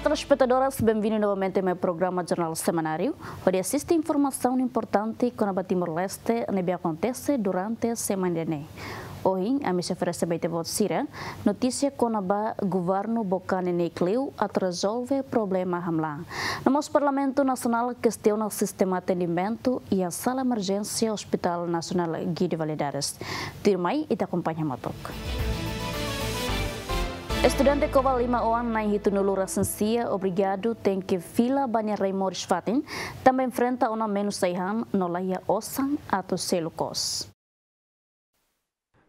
Olá, telespectadores, bem-vindos novamente ao meu programa Jornal Semanário, onde assiste informação importante que no Timor-Leste neve acontece durante a semana. Hoje, a missa oferece bem de Sira, notícia que o governo Bocane Necleu resolve problema Hamlan. No nosso Parlamento Nacional, questiona o sistema de atendimento e a sala emergência Hospital Nacional Guido Valadares. Tirmai e te acompanha, Estudante Koval lima OAN na Ritunulu rasensia obrigado, tem que fila banha remores fatin, também enfrenta menu saihan no laia osan ato selukos.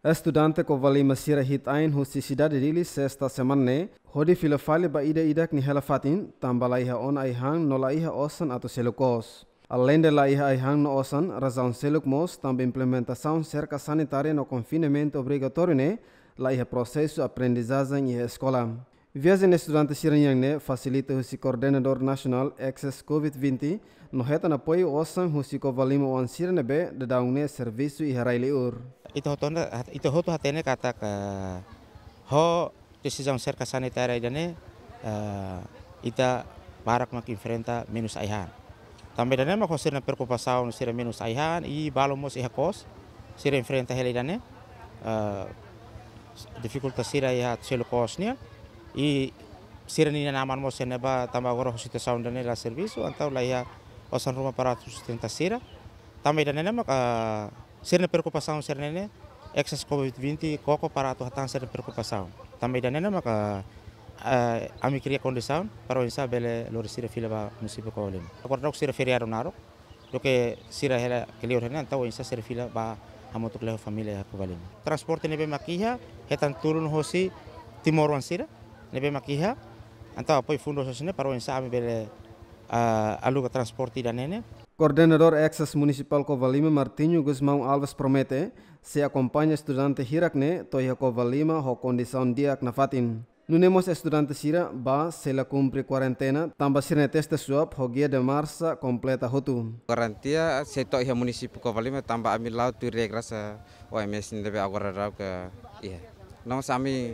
Estudante Koval lima sira hit ain husi cidade dili sesta semane hodi fila fali ba ida idak ni hela fatin, laia on no nolaiha osan ato selukos. Além da ai hang no OSAN, razão Seluk Mos, tambe implementação cerca sanitária no confinamento obrigatório, ne lá e proses aprendizazan aprendizagem sekolah. escola. Viaja na estudante Siranhang ne facilita husi coordenador nasional Access COVID-20 no heta na poi osan husi ko valima on be da ne um servisu e haraile ur. Ito hotonda ito hoto hatene kata ka ho tisijam serka sanitária dane uh, ita barak mak enfrenta minus aihan. Também dane mak hosir na no sira minus aihan i balomos iha kos, sira frenta hele dane uh, difficulty sira ya tselo kosnya i sira ni na man mosen ba tamba goro hosite sound ne la service anta ya osan rumah para sustenta sira tamba ida ne maka sira ne preocupação sira ne excess covid 20 koko para tu hatan sira preocupação tamba dan ne maka uh, ah, ami cria para insa bele lor sira fila ba municipio ko lem agora sira feriado naro lo que sira hela que lior hena anta insa sira fila ba hamatullah familia kubalim transporte nebe makiha hetan turun hosi timor wansira nebe makiha anta apoi fundo sosine paro ensa bele uh, aluga transporte danene Coordenador Eksas Municipal Kovalima Martinho Guzmão Alves promete se acompanha estudante Hirakne toya Kovalima ho kondisaun dia nafatin. Nunemos estudante sira ba se la cumpre quarentena tamba sirne testa swab hogia de marsa kompleta hotu. Garantia se to ia municipio kovalime tamba ami lau tu regresa OMS ndebe agora rau ke iya. Namos ami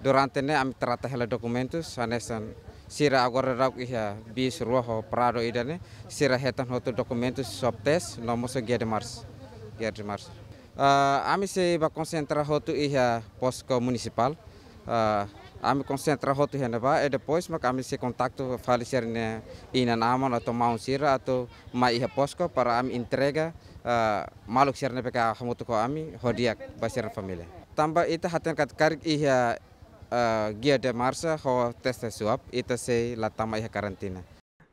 durante ne ami trata hela dokumentus anesan sira agora rau ia bis ruho prado idane sira hetan hotu dokumentus swab test nomos hogia de mars. Gia de mars. Uh, ah, ami se ba concentra hotu iya posko municipal. Uh, Ame konsentra hoti hena ba, e depois ma kami se contacto falecer ne ina namon atau maun sira atau ma iha posko para ami entrega uh, maluk sira ne peka hamutu ko ami hodiak basira famile. Tamba ita haten kat karik iha uh, gia de marsa ho testa suap ita se latama iha karantina.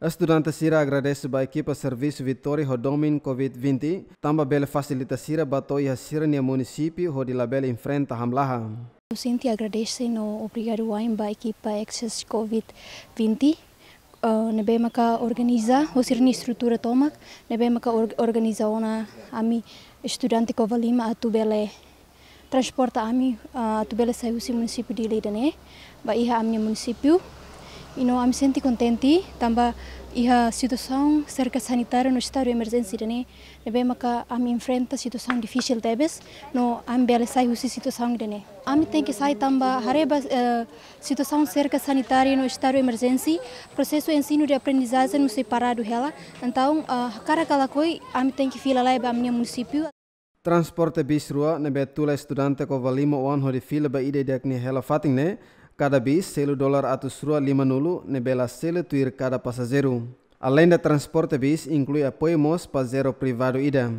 A estudante Sira agradece ba equipa Serviço Vitória ho Domin COVID-20, tamba bele facilita Sira ba toi a Sira nia munisipi ho di labele enfrenta hamlaha. Eu sinto e agradece no obrigado a ba equipa Access COVID-20, Uh, ah, ne bem ka organiza osirni e struktura tomak, ne bem ka or organiza ona ami študenti ko valim, a tu bele transporta ami, a ah, tu bele sajusi municipiju di ledene, ba iha ami municipiju. you know, I'm senti contenti tamba iha situasaun cerca sanitaru no estado de emergencia dene nebe maka am enfrenta situasaun difícil tebes no am bele sai husi situasaun dene am tem que sai tamba hareba uh, situação cerca sanitaru no estado de emergencia processo ensino de aprendizaje no separado ela então uh, cara kala koi am tem que fila lá ba minha município Transporte bisrua nebe tula estudante ko valimo wan ho de fila ba ide diakni ni hela fatin ne cada bis selo dólar atus rua lima nulu nebela selo tuir cada passageiro. Além da transporte bis, inclui apoio mos para zero privado ida.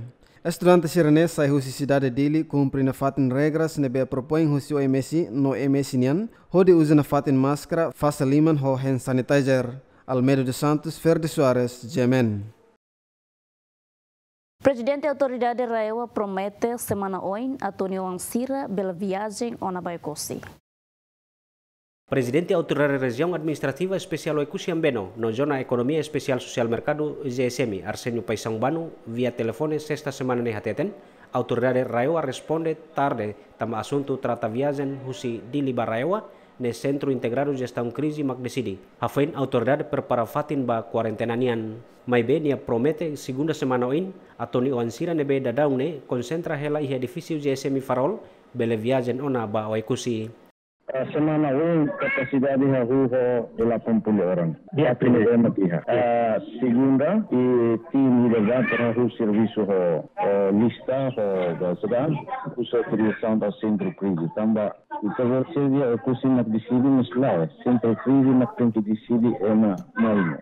Estudante Sirenê sai husi cidade dele na fatin regras nebe propõe husi MSI no MSI nian, hode na fatin máscara, faça liman ho hand sanitizer. Almeida dos Santos, Ferdi Soares, Gemen. Presidente da Autoridade Raewa promete semana oin Antônio Ansira pela viagem ona Baicosi. Presidente Autoridade Região Administrativa Especial Oicusian Beno, no Zona Economia Especial Social Mercado, GSM, Arsenio Paisão Bano, via telefone sexta semana nehateten, hateten, Autoridade Raioa responde tarde tam assunto trata viazen husi diliba Raioa, ne Centro Integrado Gestão Crise Magdesidi. Hafen autoridade prepara fatin ba quarentenanian. Maibe nia promete segunda semana oin atoni oansira nebe dadaung ne concentra hela ihe edifício GSM Farol bele viazen ona ba Ekusi. a é, semana 1, capacidade de Rujo de la E a primeira matija. A segunda, e time de para o serviço ho, é, ho, é, lista ho, da cidade, cuja utilização do centro crise. Tamba, e também seria o curso na decide, mas lá, centro crise na frente decide é na marinha.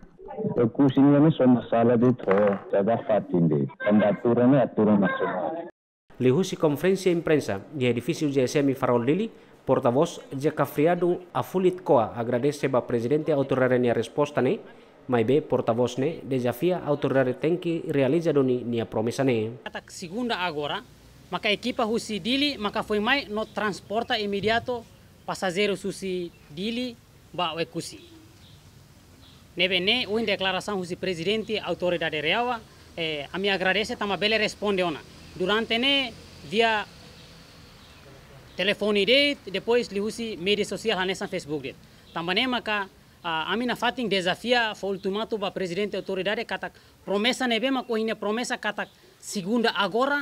O curso é uma sala de troca, já dá fatinde. Tandatura então, não é turma nacional. Lihusi conferência imprensa di edificio GSM Farol Lili Portavoz Jacafriado Afulitcoa agradece ao presidente autorare a resposta né, mai be portavoz ne desafia a autorare tem que realizar doni nia ne. Atak Segunda agora, maka equipa husi dili, maka foi mai no transporta imediato zero susi dili ba ekusi. Nebe ne un declaração husi presidente autoridade reawa, eh, ami me agradece tama bele responde ona. Durante ne via telefone dele, depois ele media sosial social, nessa Facebook dele. Também maka a mina fatin desafia foi ultimato para presidente autoridade kata promessa nebe mako hine promessa kata segunda agora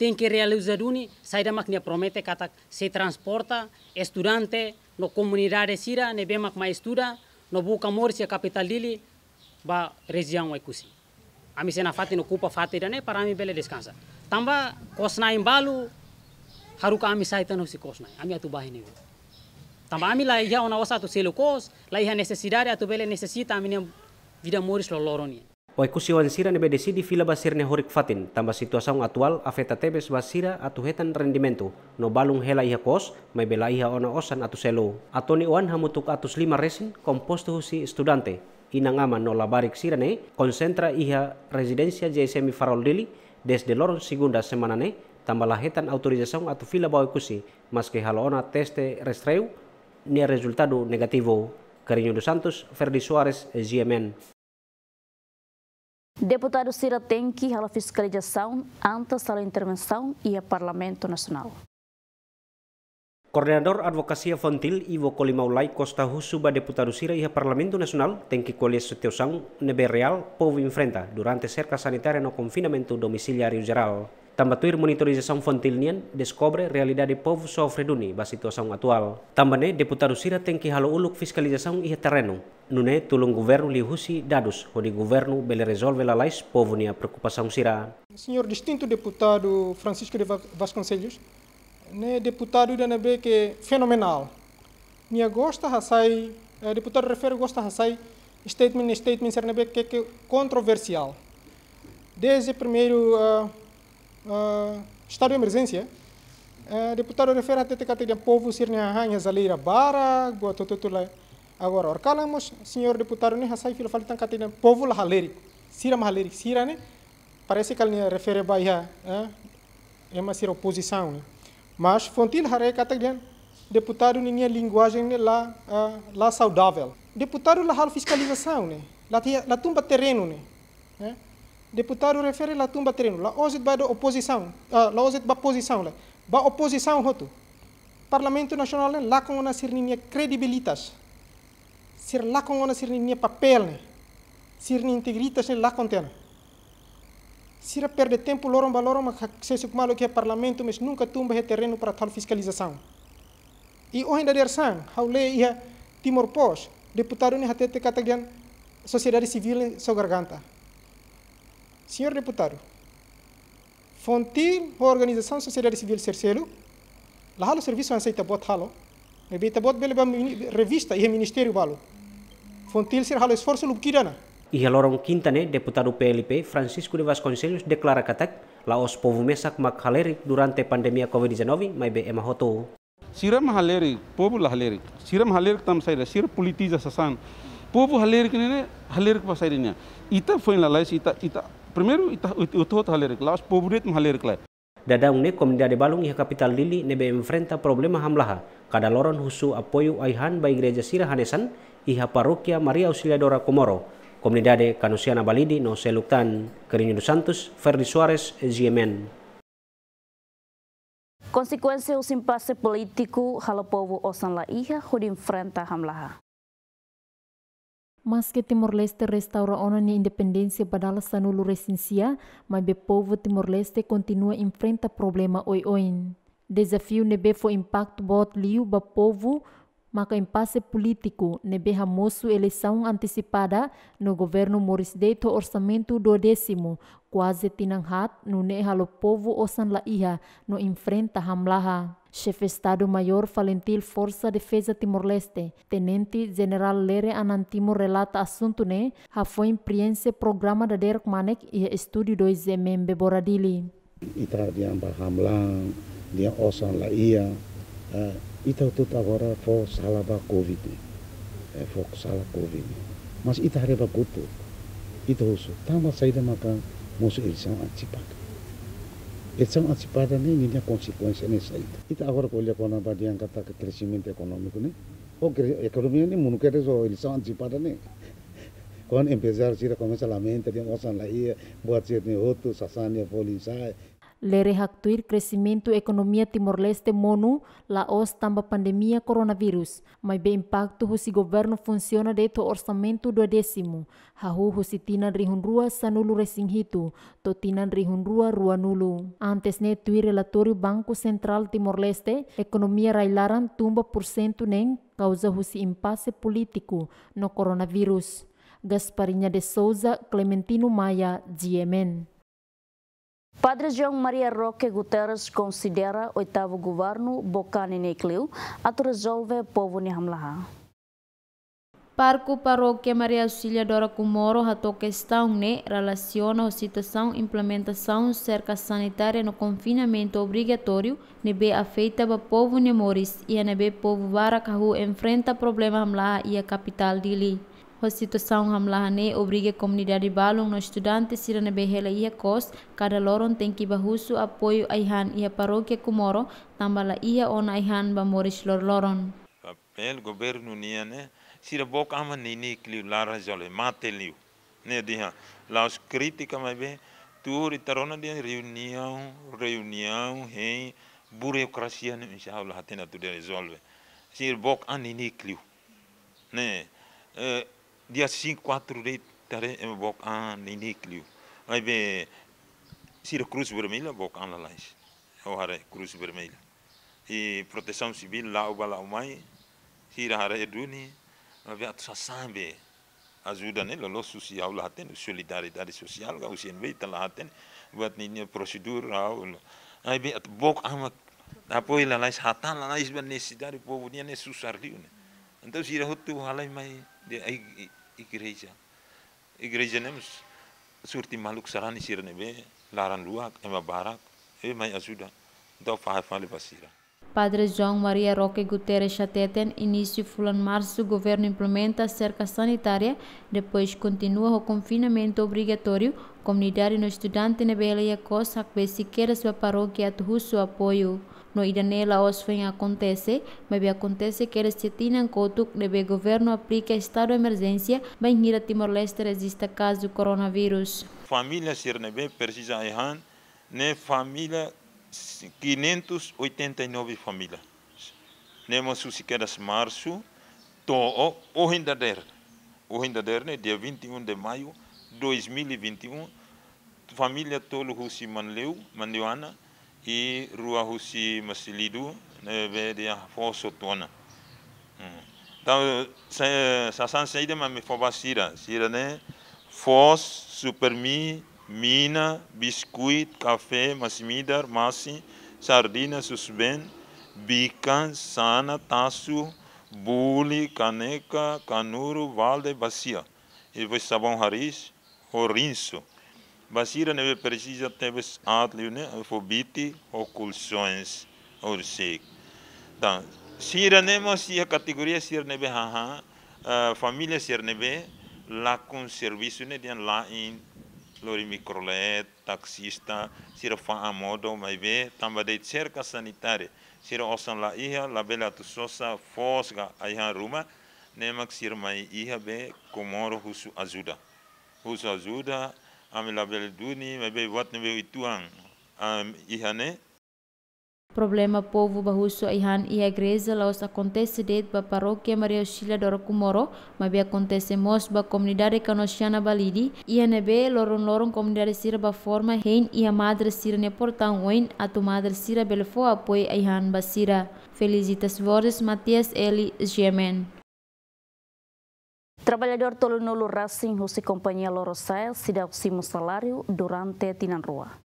tem que realizar duni saída maknia promete kata se transporta estudante no comunidade sira nebe mak ma estuda no buka morsia e capital dili ba região ekusi ami sena fatin ocupa fatin dane para ami bele descansa tamba kosna imbalu haruka ami saitan hosi kos nai ami atu bahine go tamba ami lai ya ona wasa tu selo kos lai ha necesidade atu bele necesita ami ne vida moris lo loroni Oi kusi sira ne di fila basir ne horik fatin tamba situasaung aktual afeta tebes basira atu hetan rendimento no balung hela iha kos mai bela iha ona osan atu selo atoni oan hamutuk atus lima resin komposto husi studante aman no labarik sirane konsentra iha residensia JSM Farol Dili de lor Segunda semana ne tamalahetan autorização atu fila bau ikusi maski halona teste restreu nia resultado negativo. Carinho dos Santos, Ferdi Soares, GMN. Deputado Cira tem que a fiscalização antes da intervenção e a Parlamento Nacional. Coordenador Advocacia Fontil Ivo Colimaulai Costa Husuba deputado Cira e Parlamento Nacional tem que colher situação nebe real povo enfrenta durante cerca sanitária no confinamento domiciliário geral. Tambatuir monitorização fontilnian descobre realidade povo sofre duni ba situação atual. Tambane deputado Sira tem que halo uluk fiscalização e terreno. Nune tulung governo li husi dados, onde governo bele resolve la lais povo nia preocupação Sira. Senhor distinto deputado Francisco de Vasconcelos, né deputado da NB que fenomenal. Nia gosta hasai, eh, deputado refere gosta hasai statement statement ser que, é controversial. Desde primeiro uh, uh, estado de emergência. Uh, deputado refere até que tem povo ser nem arranha zaleira eh? bara, gosto tudo lá. Agora, orcalamos, senhor deputado, nem sai filho falta que tem povo lá haleri. Sira mahaleri, sira, né? Parece que ele refere baia, é uma ser oposição, né? Mas fontil haré que deputado nem a linguagem né, lá, uh, eh, lá saudável. Deputado lá hal fiscalização, né? Lá, lá tumba terreno, né? né? Eh? deputado refere la tumba terreno. La ozit ba da oposição, uh, ah, la ozit ba posição le. Ba oposição hotu. Parlamento Nacional le la com uma sirni nia credibilitas. Sir la kong ona sirni papel ne. Sirni integritas ne la contena. Sira perde tempo lorom ba lorom se supmalo que é parlamento, mas nunca tumba é terreno para tal fiscalização. E o ainda der sang, haule ia Timor Pos, deputado ne hatete katagian sociedade civil so garganta. Senhor deputado, a organização sociedade civil terceiro, lá o serviço aceita bot halo, me bita bot bele revista e ministério balo. Fontil ser halo esforço E a lorong kintane deputado PLP Francisco de Vasconcelos declara katak laos povo mesak mak halerik durante pandemia COVID-19 mai be emahoto. Siram halerik, povo lah halerik. Siram halerik tam saira, sir politiza sasan. Povo halerik nene halerik dina. Ita foi la lais ita ita Primeiro, o todo haler lá, os pobres me haler Dadang ne de Balung ia kapital capital Lili nebe enfrenta problema hamlaha kada loron husu apoyu aihan ba igreja Sirahanesan e a Maria Auxiliadora komoro komunidade kanusiana Balidi no Seluktan, kerinyu dos Santos, Ferdi Suarez Ziemen. Konsekuensi o impasse politiku halo osan la iha, hudin frenta hamlaha. Mas que Timor-Leste restaura ona ni independência badala sanulu recensia, mas be povo Timor-Leste continua enfrenta problema oi oin. Desafio nebe foi impacto bot liu ba povo, maka impasse político nebe hamoso eleição antecipada no governo Moris Deito orçamento do décimo, quase tinanghat no ne halo povo osan la iha no enfrenta hamlaha. Chefe de Estado-Maior Falentil Força Defesa Timor-Leste, Tenente General Lere Anantimo relata assunto né, ha foi empreense programa da Derek Manek e estúdio 2 MMB Boradili. Ita dia Bahamlang, dia Osan Laia, uh, eh, ita tut agora for salaba Covid, eh, for salah Covid. Mas ita hareba gutu, ita husu, tama saida maka musuh ilsang antipak. Facciamo anticipatamente le konsekuensi in salita. Ita agora colhe con la badia anche il crescimento economico, né? O economia né, non che reso, le stiamo anticipatamente. Quando empezar a começar a mente, tem ya uma sanlaia, boa tirne outro, sasania, polizia le reactuir crecimento economia Timor-Leste MONU, Laos tamba pandemia coronavirus, mas be impacto husi governo funciona deto orsamento do décimo, hahu husi tinan rihunrua sanulu resinghitu, to tinan rihunrua ruanulu. Antes ne tui relatório Banco Central Timor-Leste, economia railaran tumba por neng nen causa husi impasse politiku, no coronavirus. Gaspariña de Souza, Clementino Maia, GMN. Padre João Maria Roque Guterres considera oitavo governo Bocane Necleu a resolver povo ni hamlaha. Parco Paróquia Maria Auxiliadora Comoro ratou questão ne relaciona a situação implementação cerca sanitária no confinamento obrigatório nebe afeita ba povo ne moris e nebe povo vara carru enfrenta problema hamlaha e a capital dili. saung hamlahane obriga obrige comunidade balong no estudante sirane behela iya kos cada loron tem bahusu apoyo aihan ia paróquia kumoro, tambala iya on aihan bamoris lor loron. Papel governo nia né, sira bok ama nini kliu lara jole mate liu. Né dia, laos crítica mas bem, tu ritarona dia reunião, reunião, hein, burocracia né, inshallah hatena tu dia resolve. Sira boca anini kliu. ne eh, dia 5, 4 de tare em bok an ni nícleo. Aí bem, se a cruz vermelha, bok an lá O hare cruz vermelha. E proteção civil lá o bala o mai, se a hare eduni, a ver a sambe. Ajuda né, lolo social lá tem, solidariedade social, o CNB tá lá tem, buat ni procedura, aí bem, bok an Apoio lá lá, hatan lá lá, isso necessidade, povo nem é susardio, né? Então se a rotu halai mai, igreja. Igreja nem surti maluk sarani sirne be laranduak ema barak e mai ajuda da fa fa le basira. Padre João Maria Roque Guterres Chateten, início fulano março, o governo implementa a cerca sanitária, depois continua o confinamento obrigatório, comunidade no estudante na Bela e a Cosa, que sequer a sua paróquia, seu apoio no idanela osfen acontece, mas acontece que eles se tinham cotuk debe governo aplica estado de emergência, bem a Timor-Leste resista caso do coronavírus. Família Sirnebe precisa errar, né família 589 famílias. Nemos susiqueras março, to o, o der. O rindader, né, dia 21 de maio 2021, família Tolo Rusi Manleu, Manleuana, ki rua husi masilidu neve de força tona hmm. então sasan saída mas me foba sira cira, né força supermi mina biscuit café masmidar massi, sardina susben bican sana tasso, bule caneca canuro valde bacia e vos sabão raiz horinço Baseerende we precies op tevens aantleunen voor biti, occultions, oorzeek. Dan, sierende mas je categorie sierende be haha, Ha familie sierende be, la kun serviciu ne dian la in, lori microlet, taxista, sira fa amodo, mai be, tamba de cerca sanitare, sira osan la iha, la bela tu sosa, fosga, aiha ruma, nemak sir mai iha be, komoro husu ajuda. Husu ajuda, Problema povo bahuso ihan e igreja laos acontece dentro da paróquia Maria Auxília do Orocumoro, mas bem acontece mos da comunidade canociana Balidi, e nebe loron loron comunidade sira ba forma hein e madre sira ne portão oin a tu madre sira belfo apoio ihan basira. Felicitas vores Matias Eli Gemen. Trabalhador tolo no Racing Rusi Companhia Loro se sidau simu salariu durante Tinanrua.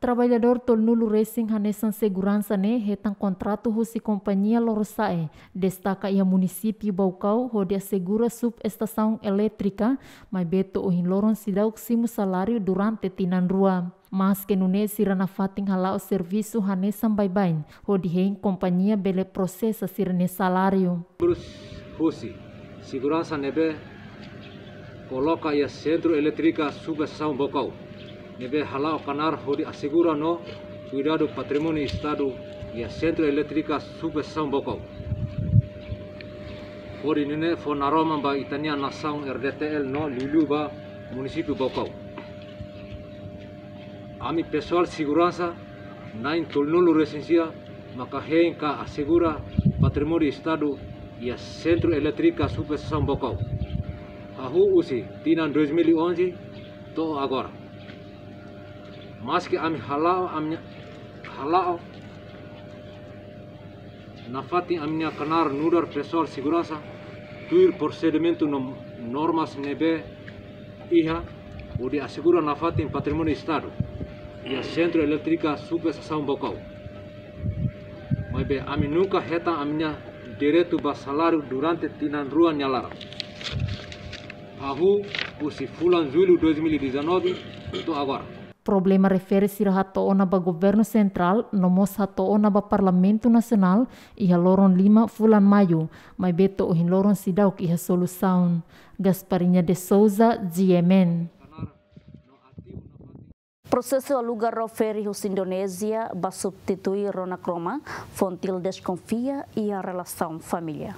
Trabalhador Tolnulo Racing Hanesan Segurança ne retan kontratu husi companhia Lorosae, destaka ia município Baucau, segura sub subestação elétrica, mai beto ohin loron sidau simu salariu durante tinanrua. Mas que nune sirana fating halau serviço Hanesan bai-bain rein kompanya bele proses sirane salariu. Terus Husi, Segurança nebe coloca o centro elétrica subestação bocal Nebe hala o canar hori assegura no cuidado patrimônio estado a centro elétrica subestação bocal Hori nene fonaroma ba itania nação RDTL no Luluba município a Ami pessoal segurança na tulnulu resensia maka hein assegura patrimônio estado ya sentro elektrika super sambokau ahu usi tinan tinha 2011, to agora. maski ami halau ami halau nafati ami halal, na nudar sigurasa tuir procedimento nom normas nebe iha, udi asigura nafati na fatin patrimônio Estado e a Centroelétrica Subestação sambokau Mabe bem, a mim direto basalário durante Tinanrua Nhalara. Ahu, o se fulan julho 2019, do agora. problema refere-se a hatoona ba governo central nomos ona ba parlamento nasional iha loron lima fulan maio mai beto ohin loron sidauk iha solusaun Gasparinya de Souza, GMN. Processo ferry hus Indonésia ba substitui Rona Croma, Fontil desconfia e a relação familiar.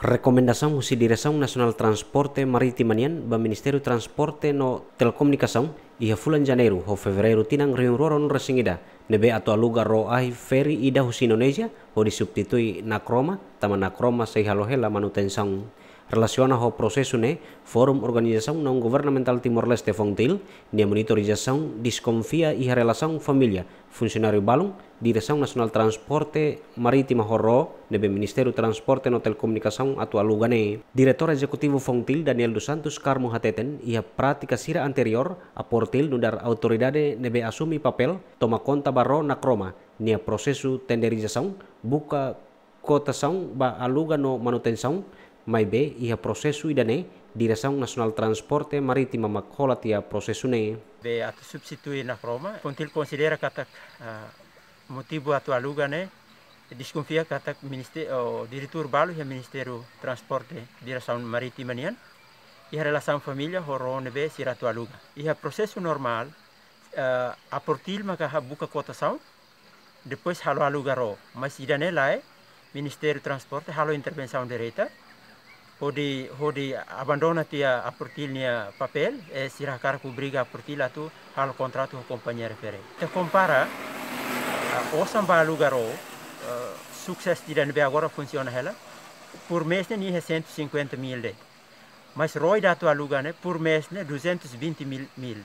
Recomendação se Direção Nacional Transporte Marítimo Nian, ba Ministério Transporte no Telecomunicação, ia fulan janeiro ho fevereiro tinang riun roron resingida, nebe atau alugar ro ahi ferry ida hus Indonesia, ho disubstitui nakroma, taman nakroma la manutenção relacionado ao processo forum Fórum Organização Não Governamental Timor-Leste Fontil, nia monitorização, desconfia e relação família, funcionário Balum, Direção Nacional Transporte Marítima Horro, do Ministério Transporte notel Telecomunicação atual Lugane. Diretor Executivo Fontil Daniel dos Santos Carmo Hateten e a prática sira anterior a portil nudar autoridade nebe assumi papel toma conta barro na croma, nia processo tenderização, buka cotação ba aluga no manutenção, mai be ia prosesu idane direção nasional transporte maritima macola tia prosesu ne be atu substitui na proma, pontil considera kata uh, ah, motivo atu aluga ne diskonfia kata minister, o diritur balu ya ministeru transporte di direção maritima nian ia familia horo nebe be siratu aluga ia prosesu normal uh, aportil maka maka buka kota cotação depois halo aluga ro mas idane lae, é Ministério do Transporte, halo intervenção direta, hodi hodi abandona tia aportilnya papel e sirakar kubriga aportila tu hal contrato com companhia refere te compara uh, o samba lugaro uh, sucesso de NB agora funciona ela por mês nem é 150 mil de mas roi da tua lugar né por mês né 220 mil mil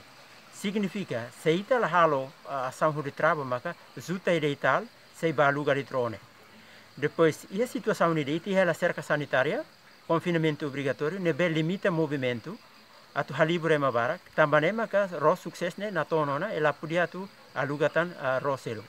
significa se uh, a halo a São de Traba maka zuta de ital se ba lugar de trone depois e a situação de a cerca sanitária confinamento obrigatório, nebe limita movimento, atu halibre ma barak, tambane maka ro suksesne na tonona ela pudia tu alugatan a ro selo.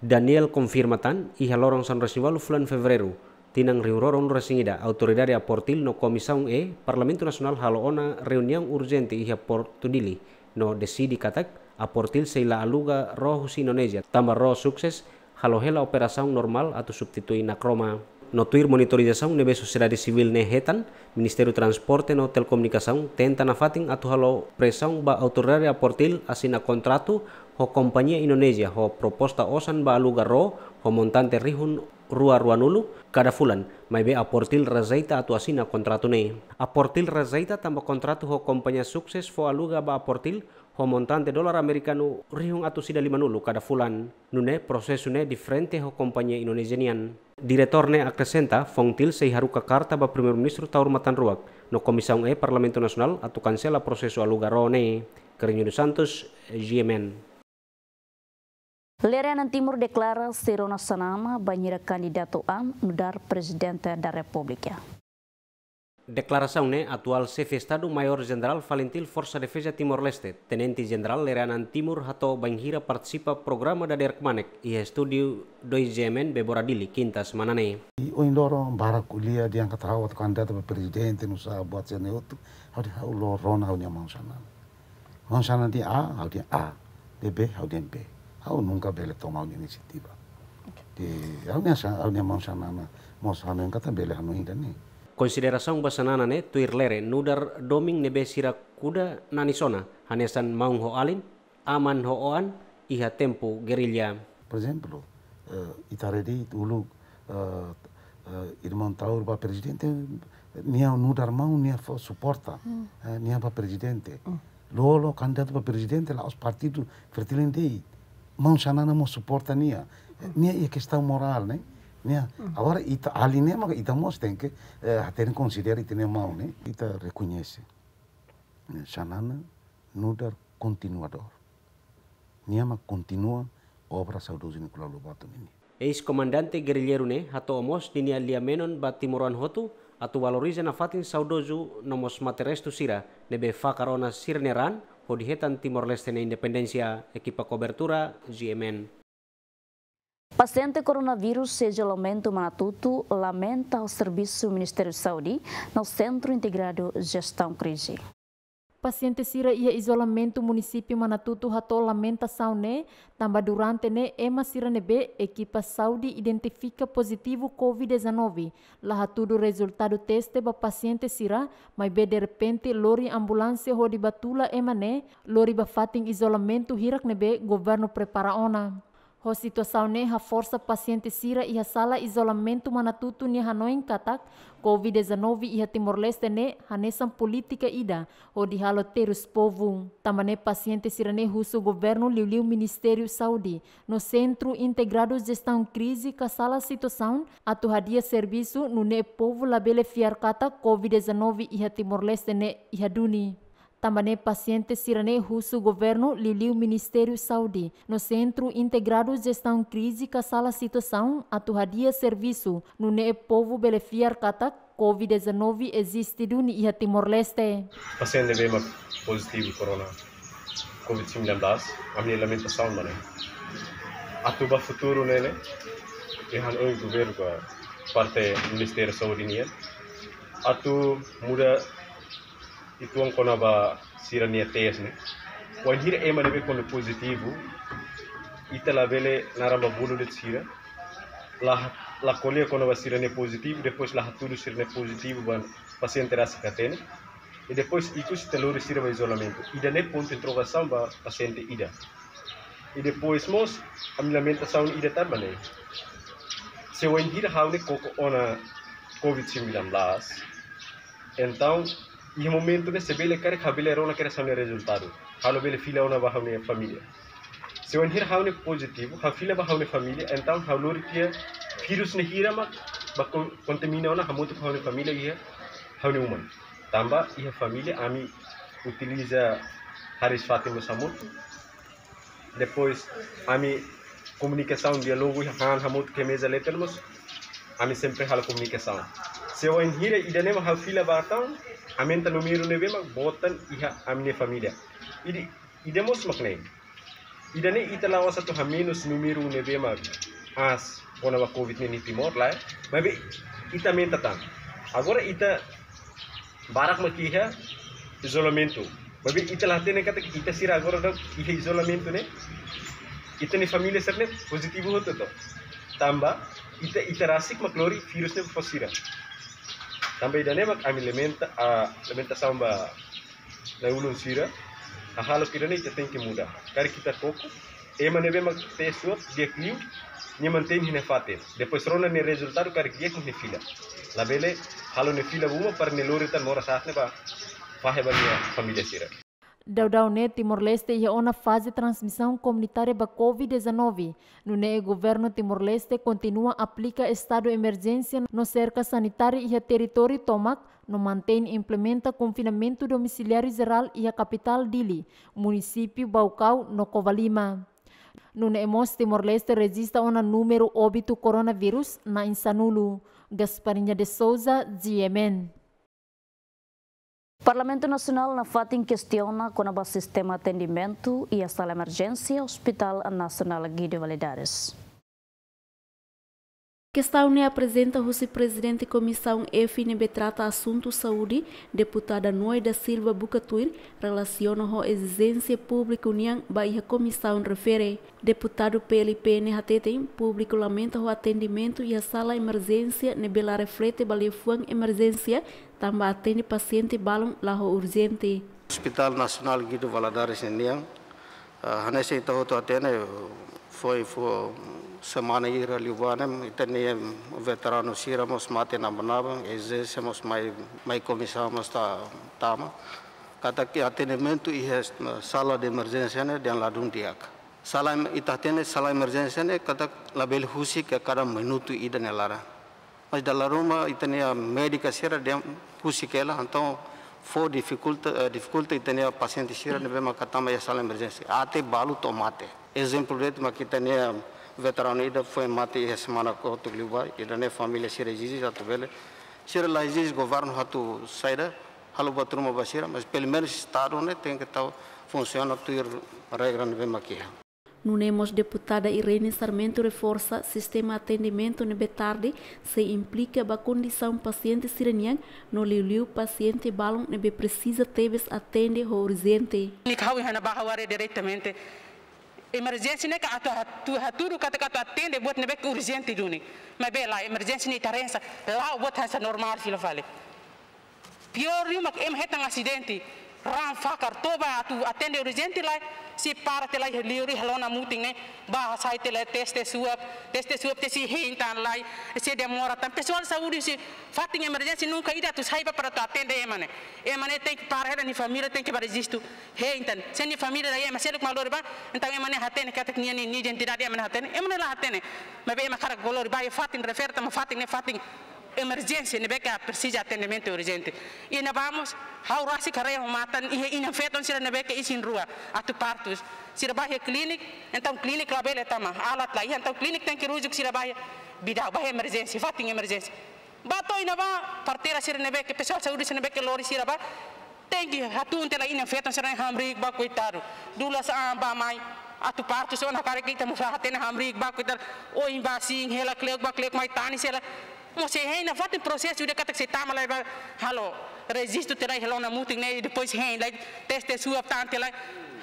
Daniel konfirmatan, iha lorong san resivalu fulan Februari tinang riurorong resingida autoridade a portil no comissão e Parlamento nasional haloona reunião urgente iha portudili no decidi katak a portil seila aluga ro husi Indonesia tamba ro sukses halohela operasaun normal atau substitui na kroma no tuir monitorização nebe sociedade civil ne hetan Ministério Transporte no Telecomunicação tenta na fatin atuhalo pressão ba autoridade aportil asina contrato ho companhia Indonesia ho proposta osan ba ro ho montante rihun rua rua nulu kada fulan mai be aportil rezaita atu asina kontratu ne aportil rezaita tambah kontratu ho kompanya sukses fo aluga ba aportil ho montante dollaro americano rihung atu sida lima nulu kada fulan nune di frente ho kompanye indonesianian diretorne akresenta fontil seiharu ke karta ba Premier Minister taur matan ruak no comissão e parlamento atau kansela cancela processo alugarone Carreño dos Santos, GMN. Lerenan Timur deklarasi Rona Sanama banhira candidato a mudar presidente da República. Declaração né, atual chefe de Estado-Maior General Valentil Força Defesa Timor-Leste, Tenente General Leranan Timur Hato Banghira participa programa da Manek e estúdio 2GMN Beboradili, quinta semana ne. O indoro bara kulia di angkat rawat kandidat be presiden nusa buat sene utu, hau di hau loron hau nya mangsana. Mangsana di A, hau di A, di B, hau di B. Hau nunca bele tomau inisiativa. Di hau nya hau nya mangsana na, mau sana kata bele hanu indah nih. Consideração basanana ne tuir lere nudar doming nebe sira kuda sona hanesan maung ho alin aman ho oan iha tempo gerilya. Por exemplo, uh, eh, itaredi ulu uh, eh, uh, eh, irman Taur ba presidente nia nudar maung nia suporta mm. uh, nia ba presidente. Mm. Lolo candidato ba presidente la os partido fertilendei maung sanana mo suporta nia. Mm. Nia ia kestau moral, ne Nia, Agora, ita, a ita Itamos tem que eh, ter em nem mau né? Ita reconhece. Chanana Nudar, continuador. Niama continua obra saudoso Nicolau Lobato ini. Eis comandante guerrillerune hato omos dini aliamenon batimoran hotu atu valorize na fatin saudoso nomos materestu sira nebe fakarona sirneran hodihetan Timor Leste na independencia equipa cobertura GMN. Paciente coronavírus lamento Manatuto lamenta o serviço do Ministério da Saúde no Centro Integrado Gestão Crise. Paciente sira ia isolamento município Manatuto hato lamentação saúde. Também durante né ema sira nebe equipa saúde identifica positivo COVID-19. Lá tudo resultado teste ba paciente sira, mas be de repente lori ambulância ho di batula ema né, lori ba fating isolamento hirak nebe governo prepara ona. Ho situação ne ha força paciente sira e sala isolamento manatutu ne Hanoi katak COVID-19 e Timor-Leste ne hanesan política ida ho dihalo terus povo. Tamane paciente sira ne husu governo liu-liu Ministério Saúde no Centro Integrado Gestão Crise ka sala situação atu hadia serviço no ne povo labele fiar katak COVID-19 e Timor-Leste ne e ha duni. Também pacientes sirane russo governo liliu o Ministério Saúde. No Centro Integrado Gestão Crise Sala Situação, aturradia serviço. No ne povo belefiar katak COVID-19 existe dun ia Timor-Leste. Paciente bema positivo corona COVID-19. minha lamentação mane. Atuba futuro nele. Ihan é oi governo parte Ministério Saúde nia. Atu muda itwon kono ba sirani tesne wajir e mane be kono positivo itala vele naramba bulu de sira la la colhe kono ba sirani positivo depois la tudo sirani positivo ban paciente rasa catene e depois isso se telor sira ba isolamento ida ne ponto introvação ba paciente ida e depois mos a lamentação ida também se o endir haune coco ona covid-19 então y momentos se bele care jabilerona care samne resultado halo bele fila na ba hamne família. se o wanhir haune positivo há fila ba hamne família então há halor kia virus ne hirama ba contamina na ona hamuto haune família ia haune uman tamba ia família ami utiliza Haris Fatima Samuto depois ami comunicação diálogo e há hamuto que mesa letelmos ami sempre hala comunicação se o wanhir idanema ha fila ba tão amenta no miru nebe mak botan iha amne família idi ida ne ita lawa satu haminus numiru nebe mak as ona ba covid ni timor lai eh. mabe ita menta tan agora ita barak iha isolamento mabe ita lahte ne kata ita sira agora da iha isolamento ne ita ne familia ne positivo hoto to tamba ita ita rasik maklori virus ne fasira Tambah idane mak ami lementa a ah, lementa samba na ulun sira. A ah, halos idane ita tem que mudar. Cara kita coco. E manebe mak te suap dia cliu. Ni mantém hine faten. Depois rona ni resultado cara dia hine fila. La bele halo ne fila buma par ne lori tan mora saatne ba. Fahe bania ya, família sira. Daudaune Timor-Leste ia é ona fase de transmissão comunitária da Covid-19. No NEE, governo Timor-Leste continua a aplicar estado de emergência no cerca sanitário e território Tomac, no mantém e implementa confinamento domiciliário geral e a capital Dili, município Baucau, no Covalima. No NEMOS, Timor-Leste registra um número óbito coronavírus na Insanulu. Gasparinha de Souza, GMN. Parlamento Nacional na FATIN questiona com o sistema de atendimento e a sala emergência Hospital Nacional Guido Valadares. Questão ne apresenta o presidente da comissão FNB trata assunto saúde, deputada Noida Silva Bucatuir, relaciona com exigência pública união a comissão refere. Deputado PLP tem público lamenta o atendimento e a sala emergência nebela reflete balefuan emergência tambatini paciente balum laho urgente. Hospital Nacional Guido Valadares yang eh, hanya saya tahu to atene foi foi semana ini ira livanem itene veterano mati mate na manava exercemos mai mai começamos ta tama kata ki atendimento e sala de emergência né de ladum diak sala itatene sala emergency né kata label husi ke kada minuto ida nelara Mas dalla Roma tinha médica sera então, eh, de pusikela, então foi dificulta dificulta e tinha paciente sera de bema catama, ya sala emergência. Até balu tomate. Exemplo de ma tinha veterano ida foi mate e semana ko to liuba, ida ne família sera jiji já tuvele. Sera lá jiji governo hatu saira halu batruma basira, mas pelo menos estado né tem que estar tá, funciona tuir regra de bema Nunemos deputada Irene Sarmento reforça sistema atendimento na Betarde se implica ba condição paciente sirenian no liu paciente balon ne precisa teves atende ho urgente. Nikawi hana bahaware diretamente emergência né que a tudo que a atende bot neve urgente duni. Mas bem lá emergência ne tarensa lá bot essa normal filo vale Pior uma em hetan acidente ran fakar toba tu atende urgente lai si para te lai liuri halona muting ne ba sai te lai teste suap teste suap te si hintan lai se mora tan pessoal saudi si fatin emergency nunca ida tu saiba para tu atende emane emane te para para ni familia te ke para existo hintan se ni familia da emane se lu ba entang emane hatene que atec ni ni identidade emane hatene emane la hatene mabe bem kara golori ba e fatin refer ta fatin ne fatin emergência ne beka precisa atendimento urgente e na vamos haurasi kareya matan e inafetam feton sira ne beka isin rua tu partos sira bahia clinic então clinic labele tama alat lá então clinic tem que se sira bahia bidau bahia emergência fatin emergência bato ina partir partera sira ne beka pessoal saúde sira ne beka lori sira ba tem que hatun tela ina feton sira ne hamrik ba coitado dulas amba mai atu partos ona kare kita musahatena hamrik ba coitado o invasinho ela klek ba klek mai tani sela Tá, mas se reina, wat een processo de kan ik ze tamen laten. halo resisto terá halo na muito né depois hein lá teste sua tante lá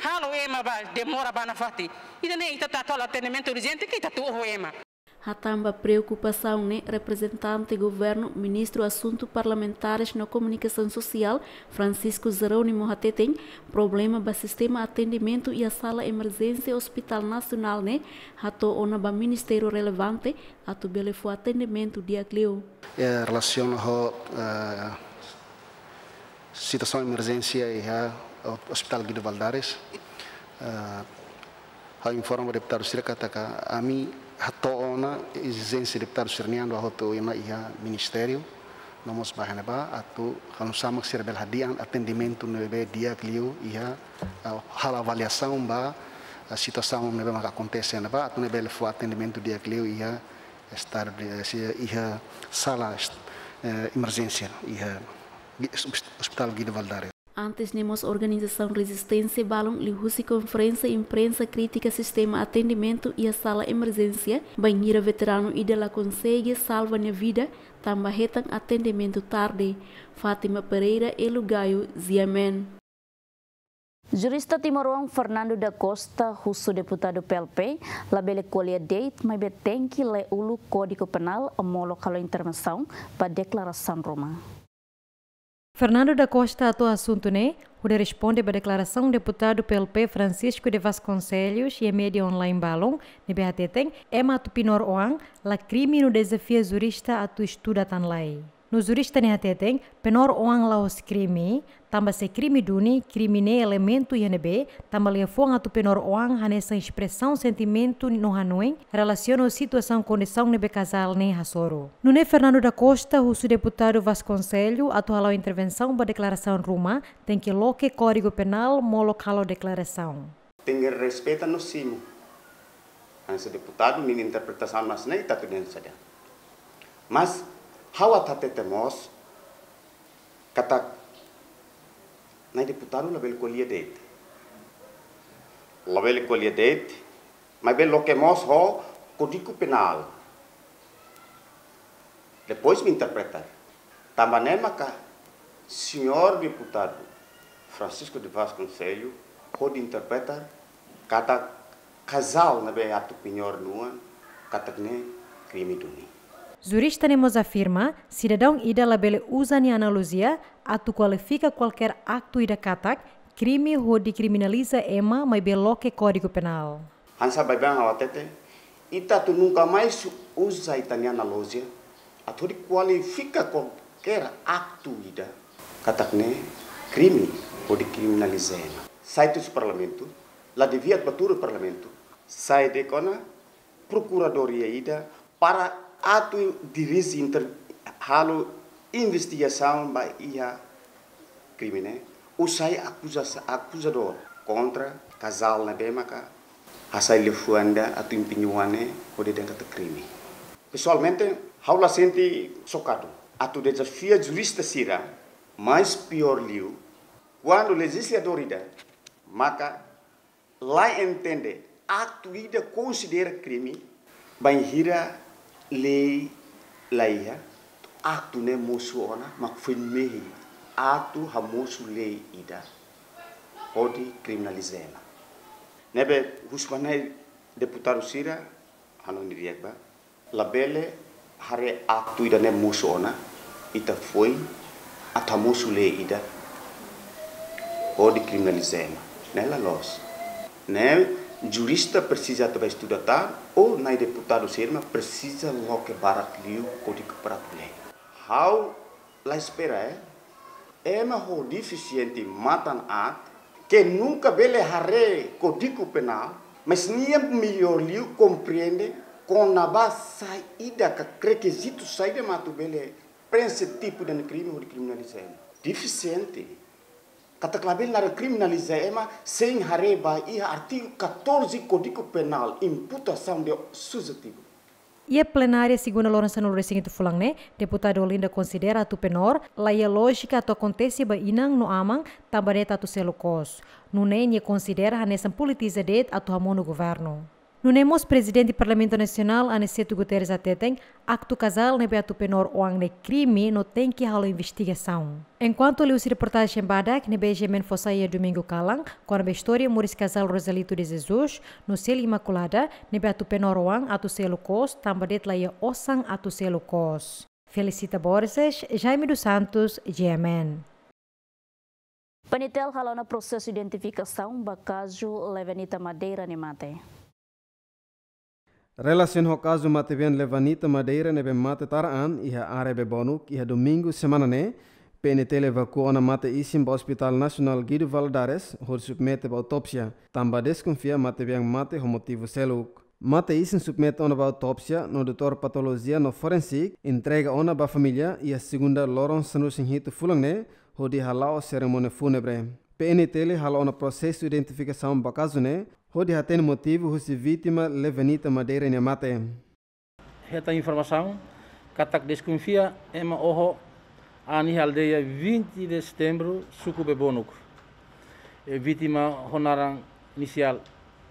halo ema ba demora ba na fati e daí ita tá o atendimento urgente que está tudo ema Há também preocupação, né? Representante governo, ministro assunto parlamentares na comunicação social, Francisco Jerônimo até problema do sistema atendimento e a sala emergência hospital nacional, né? Hato onaba ministério relevante, ato bele foi atendimento de acleo. É, relação à uh, eh, situação de emergência e ao hospital Guido Valdares, uh, eh, informa o deputado Siracataka, tá a mim hatoona izen siliptar sirnian wa hoto ima ia ministério nomos bahaneba atu kanusamak sirbel hadian atendimento nebe dia clio ia hal avaliação ba a situação nebe maka acontece neba atu nebe lefo atendimento dia clio ia estar ia sala eh, emergência ia hospital Guido Valdares Antes temos organização resistência, balon lihusi, conferência, imprensa, crítica, sistema, atendimento e a sala emergência, banheira veterano e dela consegue salva minha vida, também retam atendimento tarde. Fátima Pereira e Lugaio Ziamen. Jurista Timorong Fernando da Costa, russo deputado PLP, labele colia date, mas tem que ler o Código Penal, homólogo à intervenção, para declaração romana. Fernando da Costa atua assunto, né? O de responde a declaração do deputado PLP Francisco de Vasconcelos e a é média online Balon, de BHT tem, é matupinor oang, la crime no desafio jurista a tu estuda tan lei. Nuzuri stani hateteng penor oang laos krimi, tamba se crime duni, crimine elemento INB, tamba leafong atu penor oang hanessa expressão sentimento no hanuen relaciona situação condição nebe casal nem hasoro. Nune Fernando da Costa, russo deputado Vasconcelho, atual intervenção para declaração ruma, tem que loque código penal molo calo declaração. Tem que no simo. Hansa deputado, minha interpretação mas nem tá tudo saja. Mas deputado mas 歯は立ててます固ないプタのラベルコリエデイラベルコリエデイまべロケモスホ código penal depois me interpretar também maca senhor deputado Francisco de Vasconcelos pode interpretar kata casal na beato pinhor kata cada crime do Zurich tenemos afirma, cidadão ida labele usa ni analusia, atu qualifica qualquer acto ida katak, crime rodi criminaliza ema mai beloque código penal. Ansa bai bang awatete, ita tu nunca mais usa itani analusia, atu di qualifica qualquer acto ida katak ne crime rodi criminaliza ema. Sai tu parlamento, la devia batur parlamento, sai de kona procuradoria ida para atau divisi inter halu investigação ba ia crimine usai acusa acusador contra casal na bemaka hasai lefuanda atu impinyuane de dentro do crime pessoalmente haula senti socado atu desafia jurista sira mais pior liu quando legislador ida maka lá entende ida considera crime banhira lei laia atu ne mosu ona foi mehi ato ha moço lei ida hodi criminalizena nebe husmanai deputado sira hanoni riekba labele hare ato ida ne mosu ona ita foi ata moço lei ida hodi criminalizena nela los né jurista precisa também estudar ou na deputado serma precisa logo barat liu código para lei. How la espera é é uma ho deficiente matan at que nunca vele harre código penal mas nem melhor liu compreende com a base saída que requisito saída mato bele para esse tipo de crime ou de criminalização deficiente kataknabilnare criminaliseema sem hareba iha arti 14 Código Penal imputação de suscetível. Ia plenaria segundo a Lourenço no recinto fulangne, deputado Olinda considera tu penor, laia lógica to acontece ba inang no amang tabareta tu selukos. Nune ia considera hanesan det atu hamono governo. No nemos presidente do Parlamento Nacional, Aniceto Guterres Ateten, acto casal nebe atu penor o ne crime no tem que halo investigação. Enquanto leu-se reportagem badak nebe gemen fossaia domingo calang, a história muris casal Rosalito de Jesus, no selo Imaculada, nebe atu penor oang atu selo cos, tambadet laia osang atu selo cos. Felicita Borges, Jaime dos Santos, Gemen. Panitel halona processo de identificação, bacajo, levenita madeira, animate. Relasion ho kazu mate bien levanita madeira nebe mate taraan iha arebe bonuk iha domingo semana ne pene tele vakuona mate isim hospital nacional Guido Valdares hor submete ba autopsia tamba desconfia mate bien mate ho motivo seluk. Mate isim submete ona ba autopsia no doutor patologia no forensic entrega ona ba familia iha segunda Lawrence Sanusin hito fulang ne ho diha lao ceremonia fúnebre. PNTL halou no processo de identificação bacazune, onde tem motivo russe vítima levanita madeira ne mate. Esta informação, Katak desconfia, ema oho, ani aldeia 20 de setembro, suco bebonuk. Vítima honaran inicial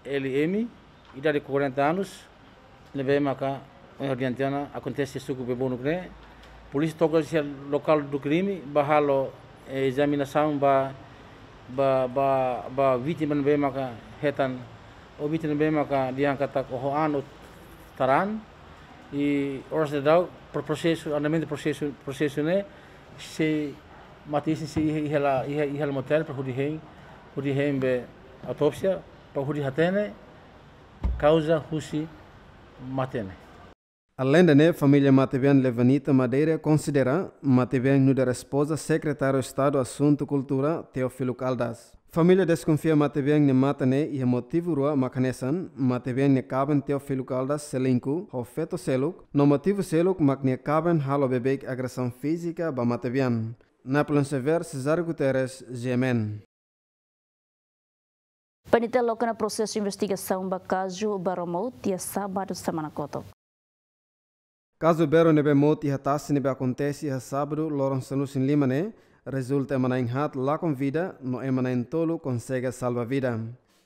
LM, idade de 40 anos, levema cá, em Argentina, acontece suco bebonuk, né? Polícia toca local do crime, barralo examinação, barralo ba ba ba vitamin B be maka hetan o viti man be maka diangkat tak o hoan taran i oras da dau pro processo andamento processo processo ne se matisse se ihela ihela motel para hudi hein be autopsia para hudi causa husi matene Além da né, NE, família Matibian Levanita Madeira considera Matibian Nudar esposa secretário de Estado Assunto Cultura Teófilo Caldas. Família desconfia Matibian ne matane né, e é motivo rua macanesan Matibian ne caben Teófilo Caldas selinku ho feto seluk no motivo seluk mac ne caben halo bebek agressão física ba Matibian. Na plan sever Cesar Guterres, Gemen. Panita loca na processo de investigação ba caso baromout e a sábado semana coto. Caso Beronebe Moti Hatassinebe acontece a sábado, Lorenzo em Limane, resulta Emanain Hat lá vida, no in tolu consegue salva vida.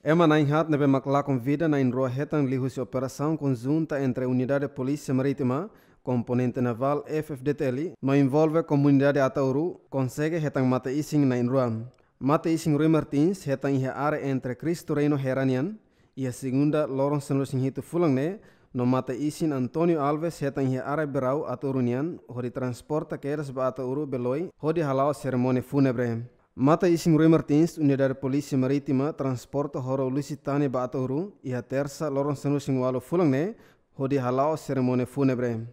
Emanain Hat nebe mak lá vida na enroa retan lihu operação conjunta entre a Unidade Polícia Marítima, Componente Naval FFDTL, no envolve comunidade Atauru, consegue retan mata ising na enroa. Mata ising Rui Martins retan em are entre Cristo Reino Heranian e a segunda hitu Lucinhito ne, no mata isin Antonio Alves hetan hi ara berau atorunian urunian hori transporta keres ba ato uru beloi hodi halau seremoni funebre. Mata Ising Rui Martins, Unidade Polisi Maritima transporta horo Lusitane ba ato uru ia tersa loron sanu singwalo ne hodi halau seremoni funebre.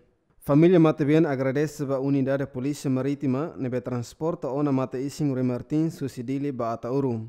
mata bien agradece ba Unidade Polisi Maritima nebe transporta ona mata Ising Rui Martins susidili ba ato uru.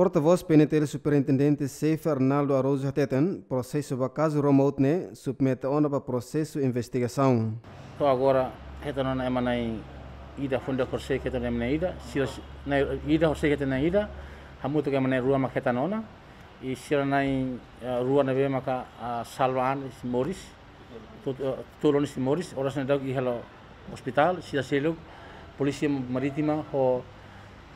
Porta-voz PNTL Superintendente Seif Arnaldo Araújo Hateten, processo Bacaso Romautne, submete onda para processo de investigação. Então agora, Hateten não é manai ida funda corse que tem na ida, se na ida corse que tem é na ida, muito que manai é rua que maqueta nona, e se nai eh, rua na vema ka salvan Morris, tulon eh, Morris, ora se na dag hospital, se da seluk, polícia marítima ho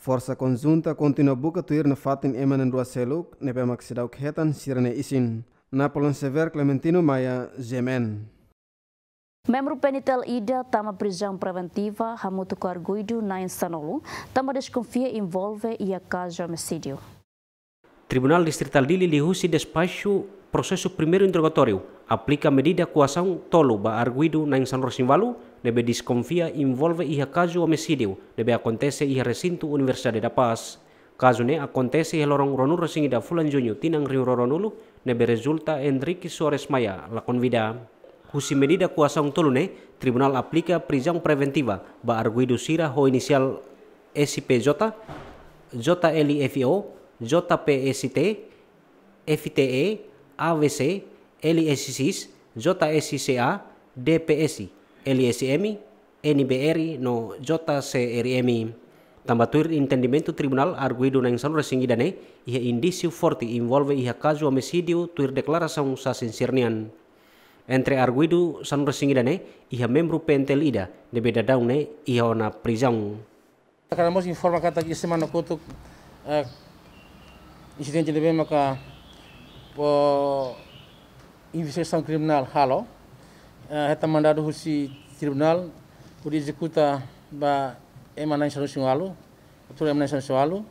Forsa konjunta continua buka tuir na fatin eman en seluk ne pemak sidauk hetan sirene isin. Napoleon Sever Clementino Maya Zemen. Membro penitel ida tama prisão preventiva hamuto carguido na instanolu, tama desconfia envolve ia caso homicídio. Tribunal Distrital Dili Lihusi despacho prosesu primeiro interrogatório. Aplica medida coação tolu ba arguido na instanolu simvalu, debe desconfia involve iha caso homicídio, debe acontece iha recinto Universidade da Paz. Caso ne acontece iha lorong ronuro da fulan junho tinang riu roronulu, nebe resulta Enrique Suarez Maya la convida. Husi medida kuasa tolu ne, tribunal aplika prisão preventiva ba arguido sira ho inisial SPJ, JLFO, JPST, FTE, AVC, LSCIS, JSCA, DPSI. LSM, NIBRI, no Tambah Tambatuir intendimento tribunal arguido na insano resingi dane, ia indisiu forti involve ia kaju mesidio tuir deklarasi sa sincernian. Entre arguido sanu resingi dane, ia membro pentel ida, de bedadão daune ia ona prisão. informa kata ki semana kutuk eh, de maka po investigação criminal halo, heta eh, mandado husi tribunal por executa ba emanai sanusi walu atura emanai sanusi walu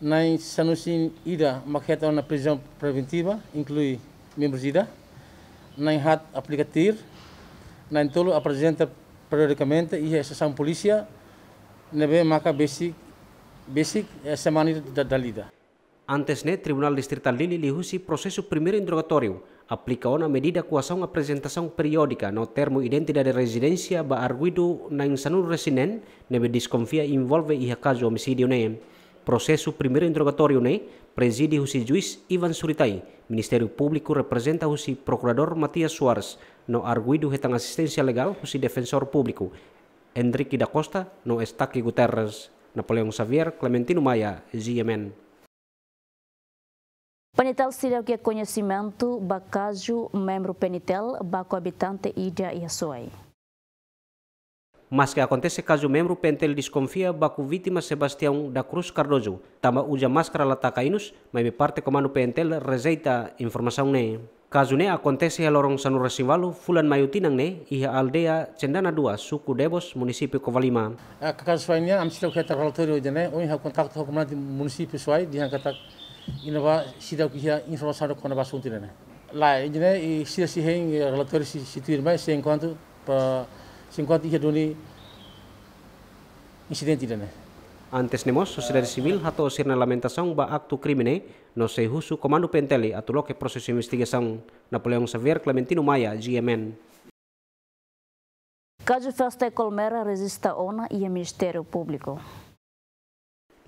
nai sanusi ida makheta na prisão preventiva inclui membros ida nai hat aplicatir nai tolo apresenta periodicamente e estação polícia nebe maka basic basic semana da dalida Antes, ne Tribunal Distrital Lili lihusi processo primeiro interrogatório aplicou na medida coação apresentação periódica no termo identidade de residência ba arguido na insanur residente nebe desconfia envolve e caso homicídio ne. Processo primeiro interrogatório ne preside o juiz Ivan Suritai. Ministério Público representa o procurador Matias Soares no arguido retang assistência legal o defensor público Henrique da Costa no Estaque Guterres. Napoleão Xavier, Clementino Maia, GMN. Penitel Sirau que conhecimento bacajo membro penitel baco habitante Ida Iasoai. Mas que acontece caso membro pentel desconfia baco vítima Sebastião da Cruz Cardoso, tama uja máscara latacainos, mas me parte comando pentel rejeita informação ne. Caso ne acontece a lorong Sanu Rasimbalo, fulan maiotinang ne, iha aldeia Cendana 2, suku Debos, munisipio Kovalima. Caso suai ne, am silau kata relatório de ne, oi ha contacto com o município suai, dihan kata ina ba sida ku hia informação do kona basun tirene la injene i sida si hen relator si situir mai se kuantu pa se enquanto hia doni incidente tirene Antes nemos sociedade civil atau sirna lamentação ba acto crimine no se husu komando penteli atulo que proses investigação Napoleon Xavier Clementino Maya GMN Kaju festa colmera resista ona e Ministério Público.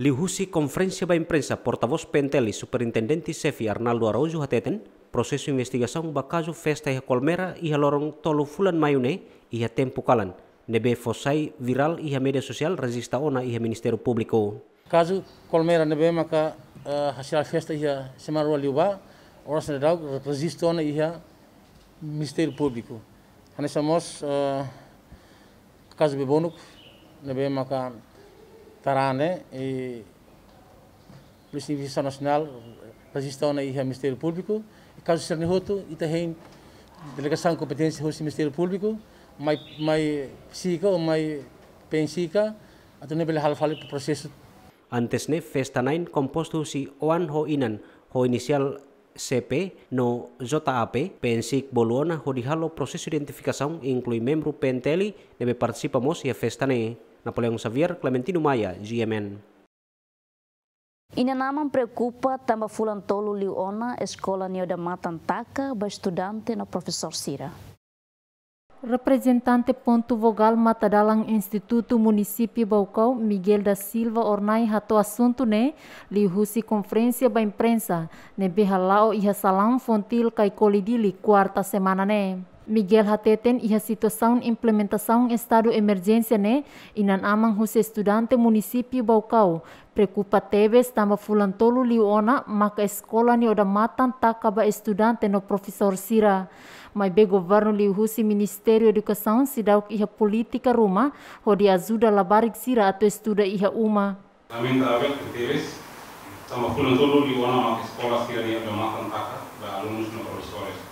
Liusi conferencia ba imprensa portavoz Penteli, superintendente Sefi Arnaldo Araújo Hateten, processo de investigação ba caso festa e colmera e lorong tolu fulan mayune e tempo calan. Nebe fosai viral e media sosial resista ona e Ministério Público. Caso colmera nebe maka uh, hasil festa e semarua liuba, oras nedau resista ona e Ministério Público. Hanesamos uh, eh, caso bebonuk nebe maka tarané e Polícia Investigação Nacional, na e Ministério Público, e caso ser roto, e também delegação competência do Ministério Público, mais, mas psica ou mais pensica, até falar hal o processo. Antes ne festa nain composto si Oan Ho Inan, ho inicial CP no JAP, pensic boluona ho dihalo processo de identificação inclui membro penteli, deve participamos e a festa ne. Napoleão Xavier, Clementino Maia, GMN. namang preocupa tamba fulan tolu liona da matan taka ba estudante na profesor Sira. Representante Ponto Vogal Matadalang Instituto Município Baucau, Miguel da Silva Ornai hato asunto ne lihusi conferência ba imprensa ne behalau iha salam fontil kai kolidili quarta semana ne. Miguel Hateten ia situasaun implementasaun estado emergensi ne, inan amang huse estudante munisipi Baucau prekupa tebes tamba fulantolu liona maka eskola ni oda matan takaba estudante no profesor Sira mai be governo li husi ministerio edukasaun sidauk iha politika rumah, ho di labarik Sira atau estuda iha uma Amin tabel tebes tamba fulantolu liona maka eskola Sira ni oda matan takaba alunos no profesor Sira.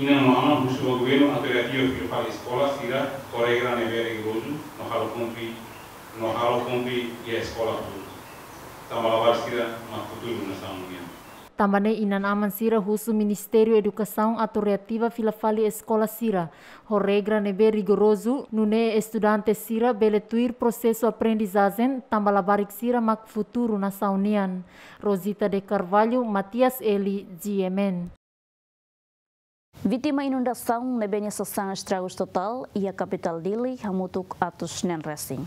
ಇನ್ನೇನು ಆ ಮುಗಿಸುವಾಗುವೇನು ಅದರ ಅತಿಯೋ ಕೃಪಾಯಿ ಸ್ಕೋಲ ಸೀರಾ ಕೊರೆಗಿರಾನೆ ಬೇರೆಗೆ ರೋಜು ನೊಹಾಲು ಕುಂಪಿ ನೊಹಾಲು ಕುಂಪಿ ಎ ಸ್ಕೋಲ ತಮಲವಾರ ಸೀರಾ ಮತ್ತು ಸಾಮುಗಿಯನ್ನು tambane inan aman sira husu Ministério Educação Filafali Eskola Sira, regra nebe rigoroso nune estudante sira beletuir processo aprendizagem tambalabarik sira mak futuro na saunian. Rosita de Carvalho, Matias Eli, GMN. Vitima i inundação na Benha Sassã total e a capital Dili hamutuk atos nen racing.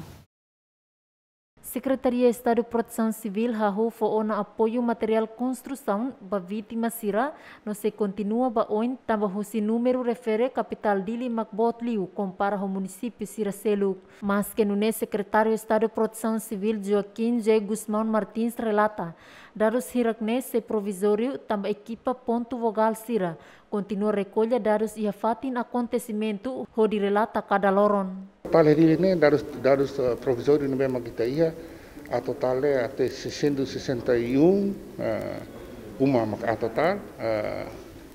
Secretaria de Estado de Proteção Civil hafo ona um apoio material construção ba vítima sira no se continua ba oin tamba husi número refere capital Dili Macbotliu kompara ao município sira seluk. Mas que nune secretário de Estado de Proteção Civil Joaquim J. Guzmão Martins relata Dados Hiraknes se provisório, também equipa ponto vogal Sira. Continua recolha dados e fatin acontecimento, onde relata cada loron. Para ele, dados, dados eh, provisório não mesmo kita ia, a total é até 661, eh, uma a total,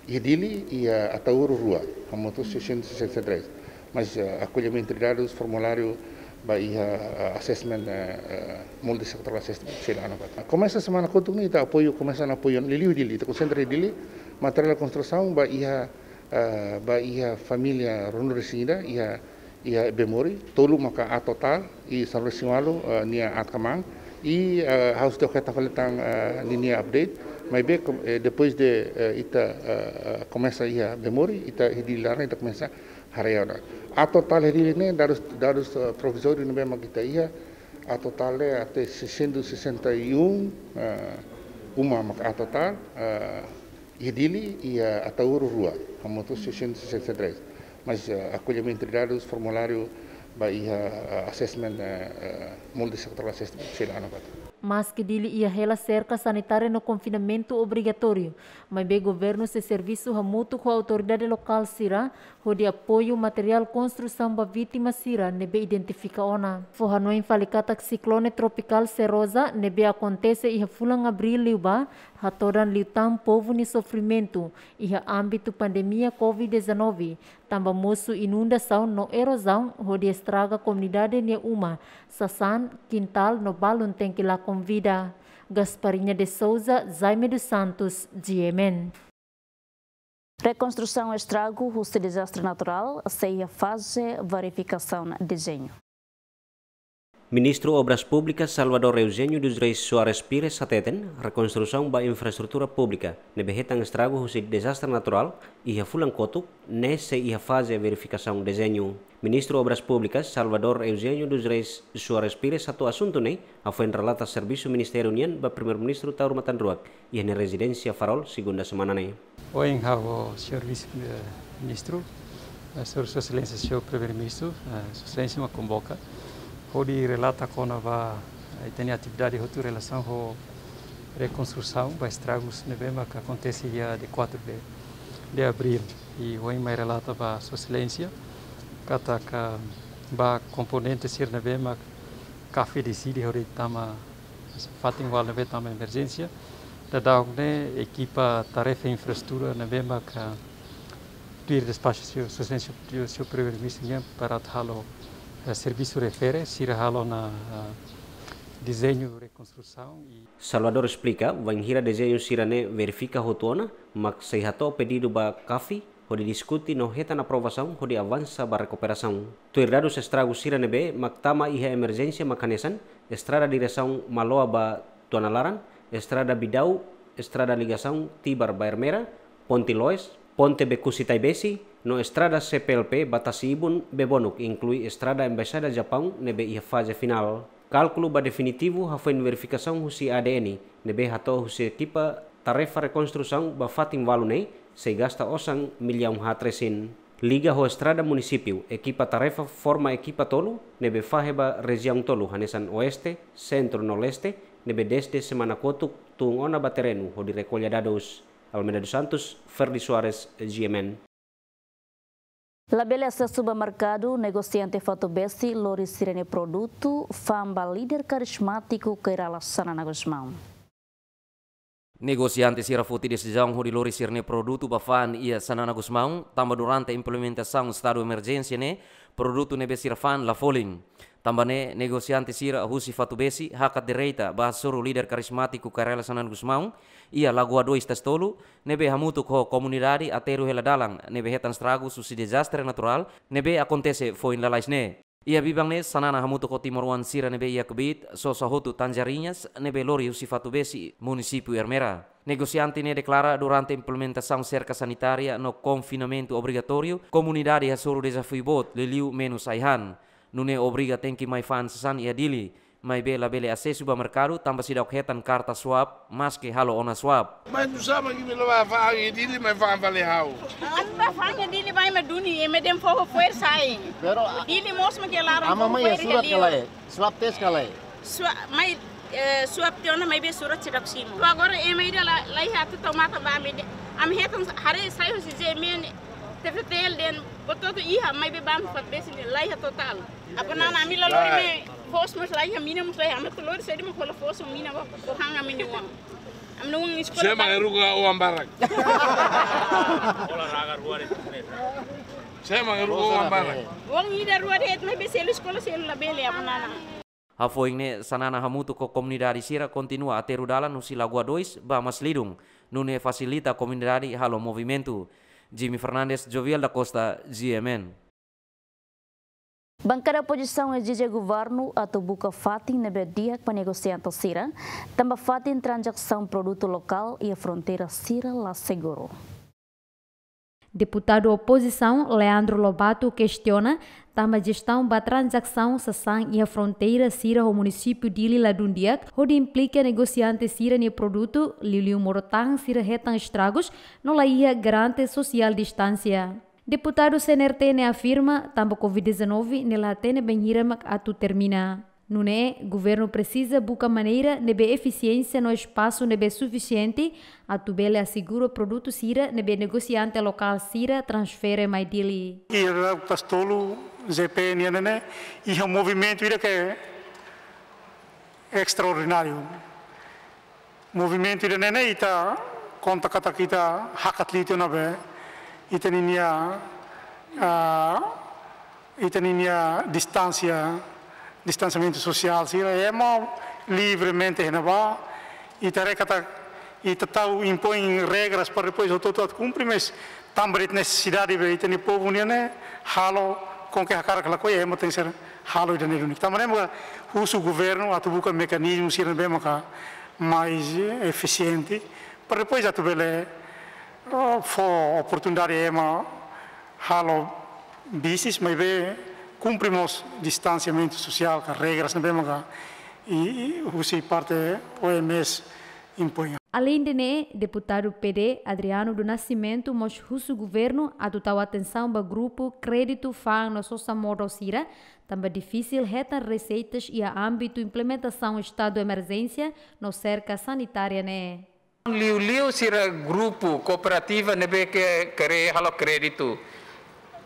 Idili eh, e a uru Rua, a moto 663. Mas acolhimento de dados, formulário Bahia ya, eh, assessment, eh, eh, multi-sectoral assessment Chilano. Começa a semana contumita, apoio, começa a apoio, liliu dili, te concentra dili, material construção, Bahia, Bahia ya, ya, família runoresida, ia ia bemori, tolu maka a total, i sanresingalu, nia atkamang, i uh, house do reta faletang uh, linha update mas bem depois de uh, ita uh, começa a memória ita hidilar ita começa Haryana. A total hari ini dari dari eh, provisori ini memang kita a total é até 661 uh, eh, uma a total uh, eh, idili e uh, a Tauro Rua, como 663. Mas uh, acolhimento de dados, formulário para uh, assessment, uh, uh, sectoral assessment, sei lá, não Mas que dele ia relacer cerca a sanitária no confinamento obrigatório, Maibe governo se serviço ramuto com a autoridade local Sira, onde apoio material construção para vítima Sira nebe identifica ona. Forrano em falicatak ciclone tropical Serosa nebe acontece e fulang abril liuba, hatoran liutam povo ni sofrimento e âmbito pandemia COVID-19. Tamba moço inundação no erosão, onde estraga comunidade ne uma, sasan, quintal no balun tem que lá convida. Gasparinha de Souza, Jaime dos Santos, de Yemen. Reconstrução, estrago, o desastre natural, ceia, fase, verificação, desenho. Ministro Obras Públicas Salvador Eugênio dos Reis Soares Pires Sateten, reconstrução da infraestrutura pública, neberretan estragos de desastre natural e a fulan kotuk, nesse e a fase a verificação desenho. Ministro Obras Públicas Salvador Eugênio dos Reis Soares Pires ato assunto ne, a foi relata serviço Ministério União ba Primeiro-Ministro Tauro Matandruak, e na residência Farol, segunda semana ne. Oi, o serviço Ministro, a Sua Excelência, Senhor Primeiro-Ministro, a Sua Excelência me convoca pode relata quando vai tem atividade de outra relação com reconstrução, vai estragos nevema que acontece dia de 4 de, de abril e o mais relata para sua excelência que ataca ba componente ser nevema café de siri horitama fatin wal neve tama emergência da dagne equipa tarefa infraestrutura nevema que tuir despacho seu seu primeiro ministro para talo serviço refere se ralo na desenho reconstrução e... Salvador explica banhira desenho sirane verifica rotona, mas se hato pedido ba café, hodi discute no reta na aprovação hodi avança ba recuperação tuirdados estragos sirane be tama iha emergência makanesan estrada direção maloa ba tuanalaran estrada bidau estrada ligação tibar ba ermera ponte lois ponte becusi No estrada CPLP batasi ibun Bebonuk inklui estrada Embaixada Japão nebe ia fase final. Kalkulu ba definitivu hafen foi husi ADN, nebe hato husi ekipa tarefa reconstrução ba fatim valune, se osang milhão hatresin. Liga ho estrada munisipiu Ekipa tarefa forma Ekipa tolu, nebe faheba região tolu hanesan oeste, centro no leste, nebe desde semana kotuk tungona ba ho direkulia dados. Almeida dos Santos, Ferdi Soares, GMN. La beleza supermercado, negociante besti, lori sirene produto, famba líder carismático que irá sana na gosmão. Negociante Sirafuti de Sejão Rudi Lori sirene Produto Bafan ia Sanana Gusmão, tamba durante a implementação estado de emergência ne, produto nebe fan la foling. Tamba ne, negociante Sira Husi hakat Haka Direita, suru líder carismático sana na Gusmão, ia lagu adu istas tolu nebe hamutu ko comunidade ateru hela dalang nebe hetan stragu susi disaster natural nebe akontese foin lalais ne ia bibang ne sanana ko Timor wan sira nebe ia kebit so sahutu tanjarinyas nebe lori usifatu besi munisipu ermera Negosianti ne deklara durante implementasaun serka sanitaria no confinamento obrigatorio komunidade hasuru soro bot, leliu menos aihan. Nune obriga tenki mai fan ia dili mai bela bele ase suba merkaru tambah se dok hetan swab swap halo ona swab. mai nusa sama que va leva fa e dili mai fa vale hau an ba fa e dili mai ma duni e me dem fo foer sai pero dili mos ma ke laro ama mai e surat kala e swab tes kala e mai swab te ona mai be surat se dok wa gor e mai dala lai hatu ta ba me am hetan hare sai ho se je men tefetel den bototo iha mai be bam fat besin lai ha total apa nana mi lalori e me fos mas lai ha mina mas lai ama tulor sedi di kola fos mina wa ko hanga mina wa am no ngi skola sema eruga o ambarak ola raga ruare sema eruga o ambarak wong ida ruare et me beselu skola selu la bele amunana Hafoingne sanana hamutu ko komunidari sira kontinua ateru dalan usi lagua dois ba mas lidung nune fasilita komunidari halo movimento Jimmy Fernandez, Jovial da Costa, GMN. Bancada oposição exige governo a Tubuca Fatin na para negociar a Sira, também Fatin transação produto local e a fronteira Sira lá seguro. Deputado oposição Leandro Lobato questiona também gestão da transação Sassan e a fronteira Sira ao município de Lila Dundiak, onde implica negociante Sira e produto Lilium Morotang Sira retan estragos, não laia garante social distância. Deputado ne afirma tambo Covid-19 nela tene benhiramak atu termina. Nune, governo precisa buca maneira nebe eficiência no espaço nebe suficiente atu bele assegura produto sira nebe negociante local sira transfere mai dili. E pastolo ZPN né? e o movimento ira que é extraordinário. Movimento ira né, ita conta kata kita hakatlito na be i teninia, ah, distância, distanciamento social, se é livremente renovar, e tareca e tal impõe regras para depois o todo cumprir, mas também necessidade de ter povo união, né? Halo, com que a cara que ela conhece, é, mas tem que ser halo de unir Então, lembra, o governo atubuca mecanismo, se não bem é mais eficiente, para depois atubelar for oportunidade uma é, halo bisis mas be cumprimos distanciamento social as regras também vemos e usei parte OMS impõe Além de né, deputado PD Adriano do Nascimento mas o governo adotou atenção para grupo crédito fan na sua morosira, também difícil retar receitas e a âmbito implementação estado de emergência no cerca sanitária né. Liu-liu sira grupo cooperativa nebe que kere halo crédito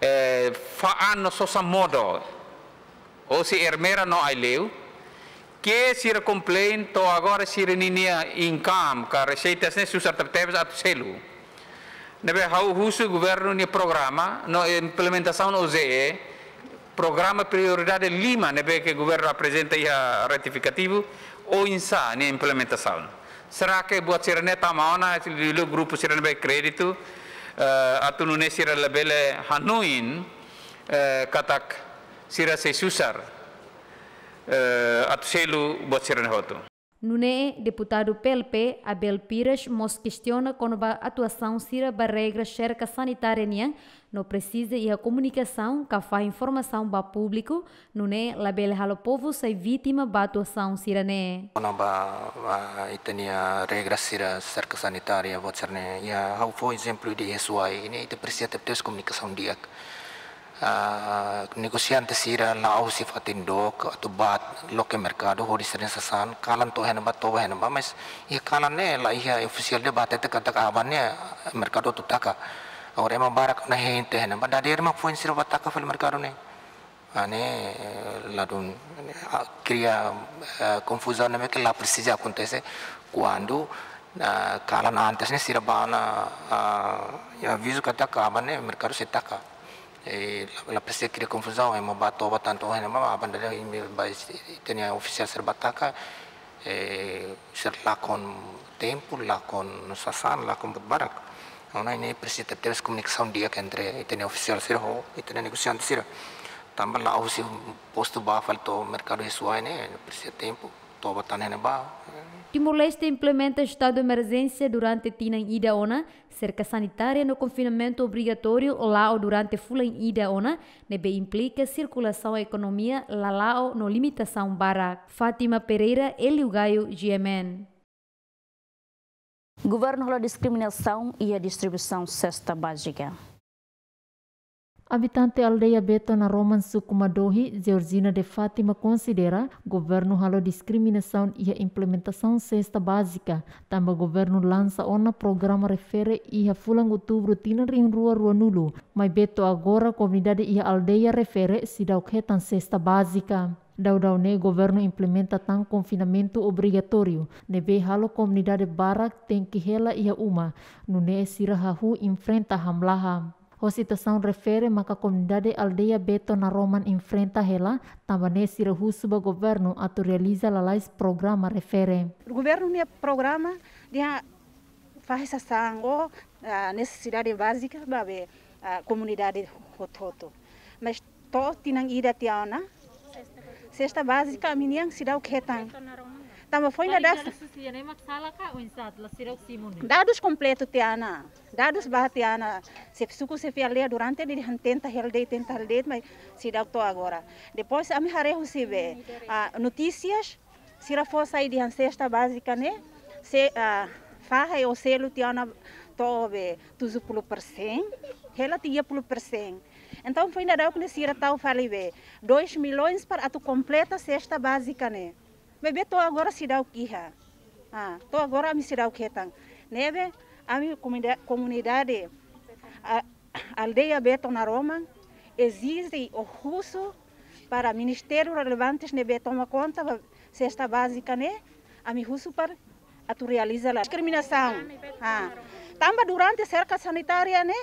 eh, faan no sosa modo ou se ermera no Liu, que sira complain to agora sira ninia income ka receitas ne susa taptebes at selu nebe hau husu governo ni programa no implementação no ZE programa prioridade lima nebe que governo apresenta ia ratificativo ou insa ni implementação serake buat sirene tamaona dulu grup sirene baik kreditu uh, eh, nune sira labele hanuin uh, katak sira se susar uh, eh, selu buat sirene hoto Nune deputado PLP Abel Pires mos questiona quando a atuação sira barreira cerca sanitária nian não precisa e a comunicação que faz informação para o público, não é label o povo ser vítima da atuação sirane. Não ba itania regra sira cerca sanitária vou dizer né, e há foi exemplo de SY, né, e precisa ter comunicação dia. Uh, negociante sira o sifatin dok atau bat loke mercado hori sering sasan kalan to hena bat to hena ba mas i kalan ne la ia official ah, de bat te kata kabannya ah, mercado tutaka Orang yang mabarak na hente na badadere mak fuen siro bataka fil mercado ne. Ane ladun cria confusão na que lá precisa acontecer quando kalan antes ne sirabana aviso kata kabane mercado se taka. La precisa cria confusão é uma batoba tanto é uma bandada tinha oficial ser bataka ser lá com tempo lá com sasan lá com barak. Ona ini prinsip terus comunicação dia que entre itene oficial sir ho, itene negociante sir. Também lá os posto ba faltou mercado isso aí né, prinsip tempo. Tô batendo né ba. Timor-Leste implementa estado de emergência durante Tina Ida Ona, cerca sanitária no confinamento obrigatório lá ou durante Fula em Ida Ona, nebe implica circulação e economia lá lá no limitação barra. Fátima Pereira, Elio GMN. Governo rola discriminação e a distribuição cesta básica. Habitante aldeia beto na Roman Sukumadohi, Georgina de Fátima considera governo halo discriminação e a implementação cesta básica. Também governo lança ona programa refere e a fulang outubro tina rin rua rua Mas Beto agora comunidade e aldeia refere se dá o que cesta é básica. Daudau ne governo implementa tang confinamento obrigatório. Nebe halo comunidade barak tem que hela ia uma. Nune sirahahu enfrenta hamlaha. Hositação refere maka comunidade aldeia Beto na Roman enfrenta hela rela tambane sirahu suba governo atu realiza lalais programa refere. O governo ne programa dia faz essa a necessidade básica da comunidade hototo. Mas to tinang ida tiana básica a é então, tá, se dá o que ketang tamo foi na das dados completo tiana dados ba tiana se suco se ler durante de tenta helde tenta helde mas se dá to agora depois a minha rei recebe uh, ah, notícias se a força aí de cesta básica né se a ah, farra e o selo tiana tobe tuzu pelo persen ela tinha pelo persen então, foi ainda dá que eles tal falei bem, 2 milhões para a tu completa cesta básica, né? Bebê, tô agora se dá o que Ah, tô agora me se dá o que tang. Neve, né, a minha comunidade, a aldeia Beto na Roma, exige o russo para ministério relevantes, né? Toma conta cesta básica, né? A minha russo para a tu realizar a discriminação. Ah, ah. também durante a cerca sanitária, né?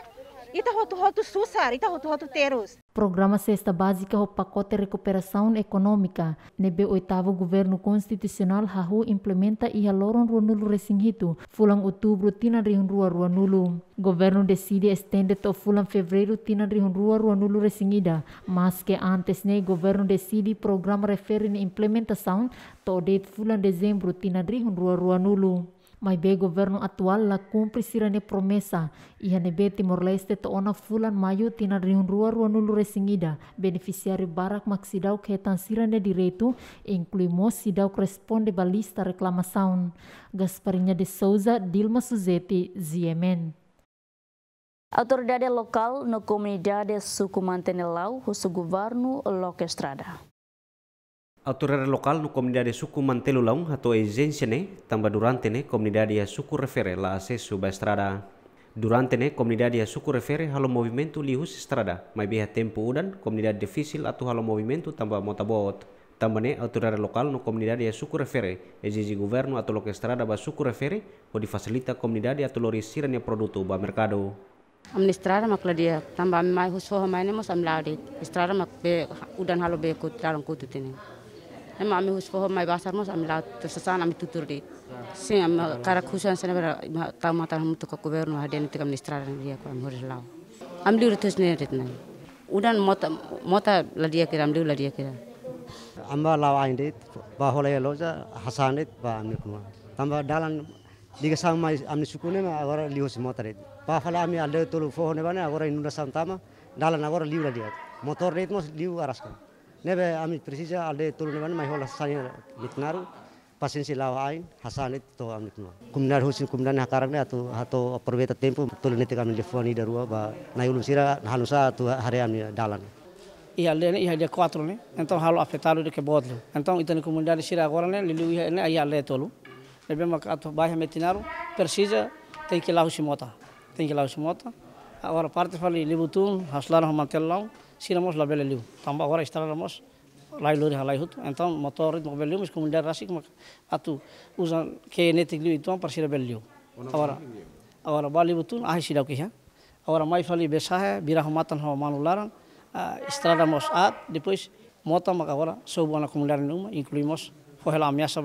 Ita então, roto roto susar, ita então, roto roto terus. Programa Cesta Básica é o pacote de recuperação econômica. Nebe oitavo governo constitucional Hahu implementa e loron ruanulu resinghito. Fulan outubro tina rua ruanulo. Governo decide estende to fulan fevereiro tina rua ruanulu resingida. Mas que antes ne né, governo decide programa refere na implementação to date fulan dezembro tina rua ruanulu. Mai be governo atual la cumprisirane promesa ne be Timor Leste to ona fulan Mayu tina riun rua rua nulu resingida beneficiari barak maksidau ketan sirane diretu mo sidau responde balista reklama saun. gasparinya de Souza Dilma Suzeti Ziemen Autoridade local no comunidade suku Mantenelau, o governo estrada. Autoridade lokal no komunidade suku mantelo laung atau agência ne tambah durante ne komunidade ya suku refere la acesso ba estrada. Durante ne komunidade ya suku refere halo movimento lihus estrada, mai beha tempo udan, komunidade difícil atau halo movimento tambah motabot. Tambah ne autoridade lokal no komunidade ya suku refere, exige governo atau lok estrada ba suku refere, o fasilita komunidade atau lori siran ya produto ba mercado. am estrada strada dia tamba mai husoha mai ne mos amlaudit. strada mak be udan halo be kut kututini ama ami husfaho mai basar mos ami lau tersesan ami tutur di sing ami karak husan sana bera tau mata hamu tuka kubernu hadian itu kami istirahat dia ku ami hori lau ami liur tus ne rit nai udan mota mota ladia kira ami liur ladia kira amba lau ain dit baholaya loja hasan dit ba ami kuma tamba dalan diga sama ami sukune ma agora lius mota dit ba fala ami alde tulu foho ne bana agora inunda sam tama dalan agora liur ladia motor dit mos liur araskan nebe amit presija alde tulun mai hola sanya mitnaru si lawa ain hasanit to amit no kumnar husin kumnar na karang na hato perweta tempo tulun nete kami lefoni darua ba nayulum sira halusa tu hare ami dalan Iya, alde ni ia quatro ne iya, então halo halu de que bodlo então itani comunidade sira agora ne lilu ia ne ia alde tolu nebe mak atu bahe precisa tem que lá simota tengki que simota o simota fali parte haslar sinamos la beleliu. Tamba agora instalamos lai lori halai hutu. Então motor mo beleliu mas comunidade rasik ah, mak atu usan ke netik liu itu par sira beleliu. Agora agora bali butun ahi sira kiha. Ah, ya. maifali mai fali besa hai birahmatan ho manularan instalamos ah, at depois mota mak agora sobu ana comunidade numa incluímos fohela lá ameaça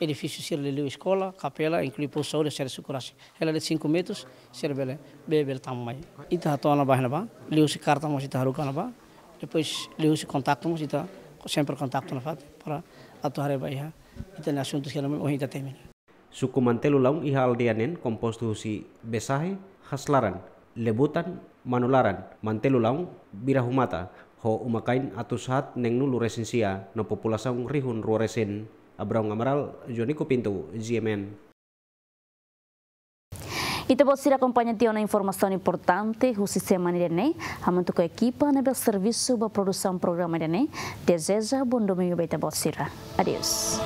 edifício Cirleleu Escola, capela, inclui pulsaura, ser sucurashi. Ela de 5 metros, serbele, bebel tamanho. Ita tona barra ba, leu se carta mo ita haruka ba. Depois leu se contato mo ita sempre contato na fat para atuar ba iha. Ita na assunto que ela mo ita temina. Suku mantelu laung iha aldeanen si besahe haslaran, lebutan, manularan, mantelu laung birahumata ho umakain atusahat neng nulu resensia no populasaung rihun ruoresen Abraham Amaral, Johnny Kupintu, GMN. E depois se acompanha de uma informação importante, o sistema ekipa a servis equipa nível serviço para produção programa Nirenei. Deseja bom domingo bem para Adios.